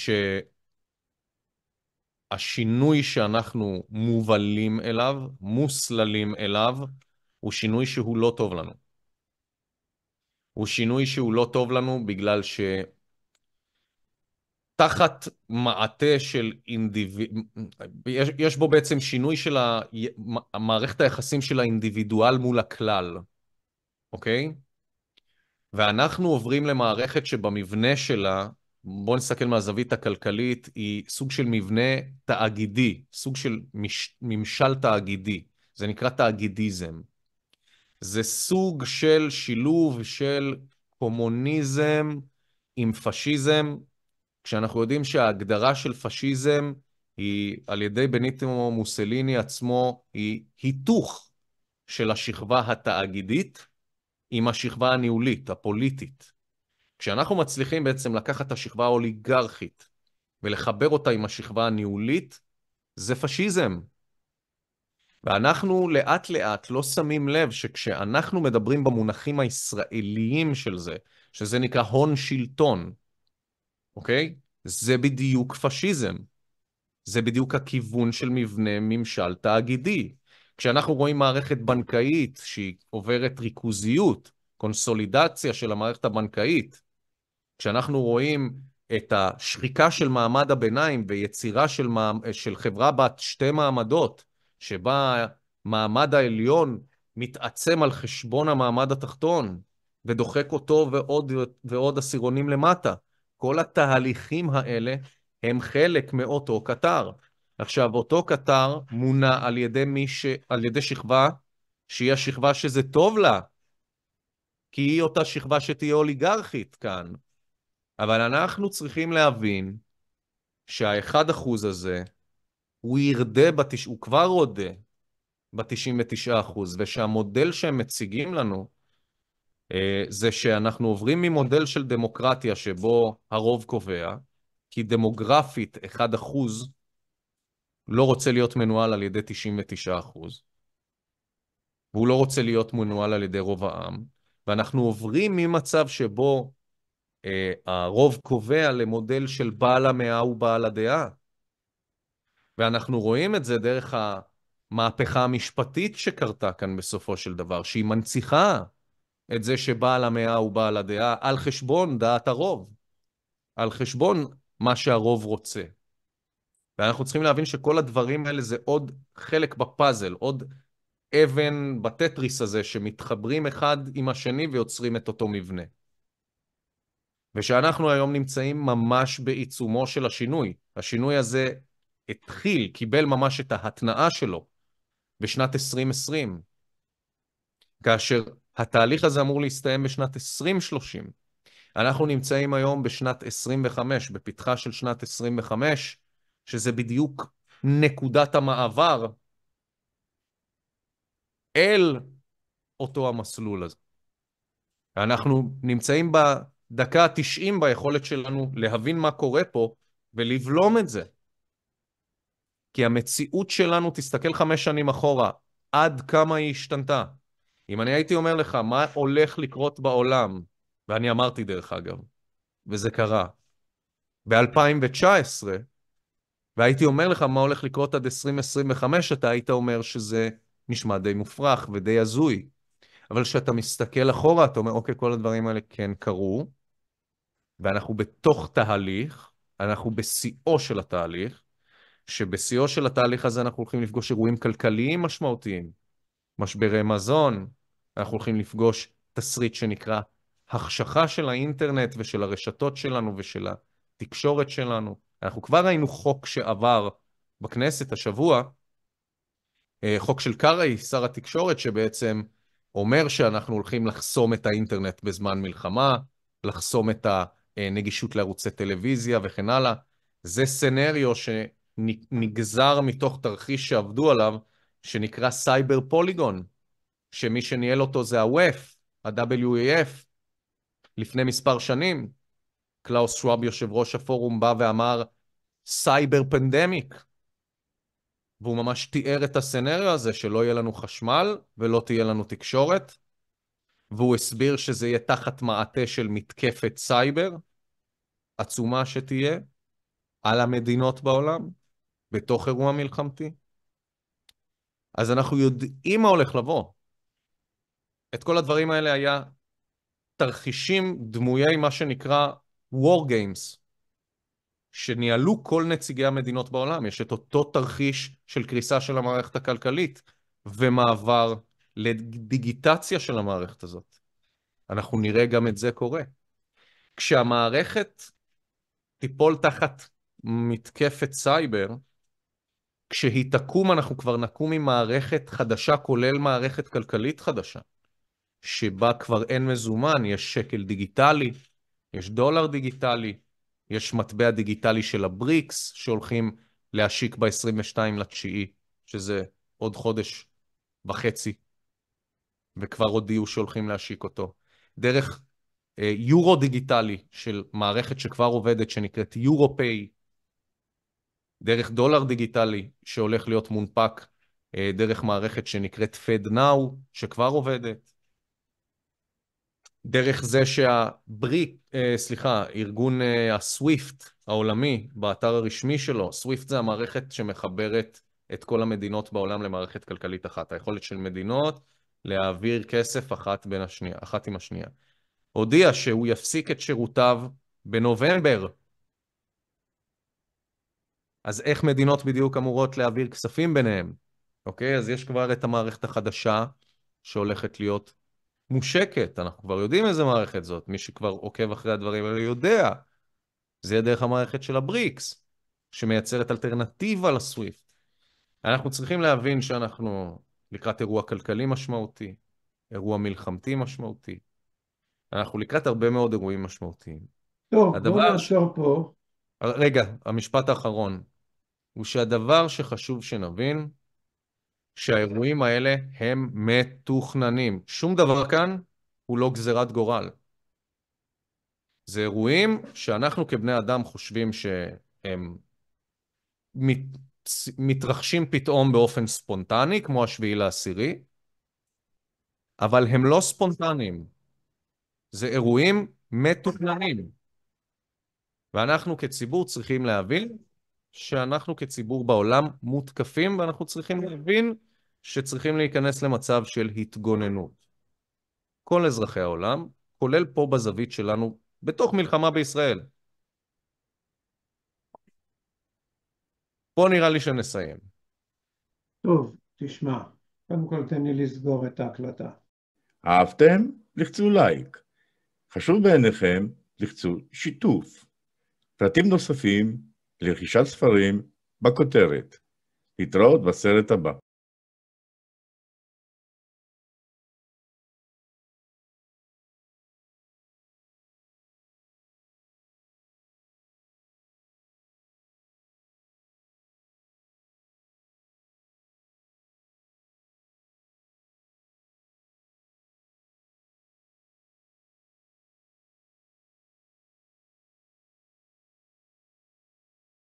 שהשינוי שאנחנו מובלים אליו, מוסללים אליו, הוא שינוי שהוא לא טוב לנו. הוא שינוי שהוא לא טוב לנו בגלל ש... תחת מעטה של אינדיבידואל, יש, יש בו בעצם שינוי של ה... מערכת היחסים של האינדיבידואל מול הכלל, אוקיי? ואנחנו עוברים למערכת שבמבנה שלה, בואו נסתכל מהזווית הכלכלית, היא סוג של מבנה תאגידי, סוג של מש, ממשל תאגידי. זה נקרא תאגידיזם. זה סוג של שילוב של קומוניזם עם פשיזם, כשאנחנו יודעים שההגדרה של פשיזם היא על ידי בניטימו מוסליני עצמו, היא היתוך של השכבה התאגידית עם השכבה הניהולית, הפוליטית. כשאנחנו מצליחים בעצם לקחת את השכבה האוליגרכית ולחבר אותה עם השכבה הניהולית, זה פשיזם. ואנחנו לאט-לאט לא שמים לב שכשאנחנו מדברים במונחים הישראליים של זה, שזה נקרא הון שלטון, אוקיי? זה בדיוק פשיזם. זה בדיוק הכיוון של מבנה ממשל תאגידי. כשאנחנו רואים מערכת בנקאית שהיא עוברת ריכוזיות, קונסולידציה של המערכת הבנקאית, כשאנחנו רואים את השחיקה של מעמד הביניים ויצירה של, מעמד, של חברה בת שתי מעמדות, שבה המעמד העליון מתעצם על חשבון המעמד התחתון ודוחק אותו ועוד, ועוד עשירונים למטה, כל התהליכים האלה הם חלק מאותו קטר. עכשיו, אותו קטר מונע על ידי, ש... על ידי שכבה שהיא השכבה שזה טוב לה, כי היא אותה שכבה שתהיה אוליגרכית כאן. אבל אנחנו צריכים להבין שהאחד אחוז הזה, הוא ירדה, בתש... הוא כבר רודה ב-99 אחוז, ושהמודל שהם מציגים לנו, אה, זה שאנחנו עוברים ממודל של דמוקרטיה שבו הרוב קובע, כי דמוגרפית 1% לא רוצה להיות מנוהל על ידי 99%, והוא לא רוצה להיות מנוהל על ידי רוב העם, ואנחנו עוברים ממצב שבו אה, הרוב קובע למודל של בעל המאה ובעל הדעה. ואנחנו רואים את זה דרך המהפכה המשפטית שקרתה כאן בסופו של דבר, שהיא מנציחה את זה שבעל המאה הוא בעל הדעה, על חשבון דעת הרוב, על חשבון מה שהרוב רוצה. ואנחנו צריכים להבין שכל הדברים האלה זה עוד חלק בפאזל, עוד אבן בטטריס הזה שמתחברים אחד עם השני ויוצרים את אותו מבנה. ושאנחנו היום נמצאים ממש בעיצומו של השינוי. השינוי הזה התחיל, קיבל ממש את ההתנעה שלו בשנת 2020, כאשר התהליך הזה אמור להסתיים בשנת 2030. אנחנו נמצאים היום בשנת 25, בפתחה של שנת 25, שזה בדיוק נקודת המעבר אל אותו המסלול הזה. אנחנו נמצאים בדקה ה-90 ביכולת שלנו להבין מה קורה פה ולבלום את זה. כי המציאות שלנו, תסתכל חמש שנים אחורה, עד כמה היא השתנתה. אם אני הייתי אומר לך מה הולך לקרות בעולם, ואני אמרתי דרך אגב, וזה קרה, ב-2019, והייתי אומר לך מה הולך לקרות עד 2025, אתה היית אומר שזה נשמע די מופרך ודי הזוי. אבל כשאתה מסתכל אחורה, אתה אומר, אוקיי, כל הדברים האלה כן קרו, ואנחנו בתוך תהליך, אנחנו בשיאו של התהליך, שבשיאו של התהליך הזה אנחנו הולכים לפגוש אירועים כלכליים משמעותיים, משברי מזון, אנחנו הולכים לפגוש תסריט שנקרא החשכה של האינטרנט ושל הרשתות שלנו ושל התקשורת שלנו. אנחנו כבר ראינו חוק שעבר בכנסת השבוע, אה, חוק של קרעי, שר התקשורת, שבעצם אומר שאנחנו הולכים לחסום את האינטרנט בזמן מלחמה, לחסום את הנגישות לערוצי טלוויזיה וכן הלאה. זה סנריו שנגזר מתוך תרחיש שעבדו עליו, שנקרא סייבר פוליגון, שמי שניהל אותו זה ה-WEF, ה-WEF, לפני מספר שנים. קלאוס שוואב, יושב ראש הפורום, בא ואמר, סייבר פנדמיק. והוא ממש תיאר את הסצנריו הזה, שלא יהיה לנו חשמל ולא תהיה לנו תקשורת. והוא הסביר שזה יהיה תחת מעטה של מתקפת סייבר, עצומה שתהיה, על המדינות בעולם, בתוך אירוע מלחמתי. אז אנחנו יודעים מה הולך לבוא. את כל הדברים האלה היה תרחישים דמויי מה שנקרא War Games, שניהלו כל נציגי המדינות בעולם. יש את אותו תרחיש של קריסה של המערכת הכלכלית ומעבר לדיגיטציה של המערכת הזאת. אנחנו נראה גם את זה קורה. כשהמערכת תיפול תחת מתקפת סייבר, כשהיא תקום אנחנו כבר נקום עם מערכת חדשה, כולל מערכת כלכלית חדשה. שבה כבר אין מזומן, יש שקל דיגיטלי, יש דולר דיגיטלי, יש מטבע דיגיטלי של הבריקס שהולכים להשיק ב-22 לתשיעי, שזה עוד חודש וחצי, וכבר הודיעו שהולכים להשיק אותו. דרך אה, יורו דיגיטלי של מערכת שכבר עובדת, שנקראת יורופיי, דרך דולר דיגיטלי שהולך להיות מונפק, אה, דרך מערכת שנקראת FedNow, שכבר עובדת. דרך זה שהבריק, אה, סליחה, ארגון אה, הסוויפט העולמי, באתר הרשמי שלו, סוויפט זה המערכת שמחברת את כל המדינות בעולם למערכת כלכלית אחת. היכולת של מדינות להעביר כסף אחת, בין השנייה, אחת עם השנייה. הודיע שהוא יפסיק את שירותיו בנובמבר. אז איך מדינות בדיוק אמורות להעביר כספים ביניהם? אוקיי? אז יש כבר את המערכת החדשה שהולכת להיות מושקת, אנחנו כבר יודעים איזה מערכת זאת, מי שכבר עוקב אחרי הדברים האלה יודע. זה יהיה דרך המערכת של הבריקס, שמייצרת אלטרנטיבה לסוויפט. אנחנו צריכים להבין שאנחנו לקראת אירוע כלכלי משמעותי, אירוע מלחמתי משמעותי. אנחנו לקראת הרבה מאוד אירועים משמעותיים. טוב, הדבר... בוא נאשר פה. רגע, המשפט האחרון הוא שהדבר שחשוב שנבין שהאירועים האלה הם מתוכננים. שום דבר כאן הוא לא גזירת גורל. זה אירועים שאנחנו כבני אדם חושבים שהם מת, מתרחשים פתאום באופן ספונטני, כמו השביעי לעשירי, אבל הם לא ספונטניים. זה אירועים מתוכננים. ואנחנו כציבור צריכים להבין שאנחנו כציבור בעולם מותקפים, ואנחנו צריכים להבין שצריכים להיכנס למצב של התגוננות. כל אזרחי העולם, כולל פה בזווית שלנו, בתוך מלחמה בישראל. פה נראה לי שנסיים. טוב, תשמע, קודם כל תן לי לסגור את ההקלטה. אהבתם? לחצו לייק. חשוב בעיניכם, לחצו שיתוף. פרטים נוספים לרכישת ספרים בכותרת. להתראות בסרט הבא.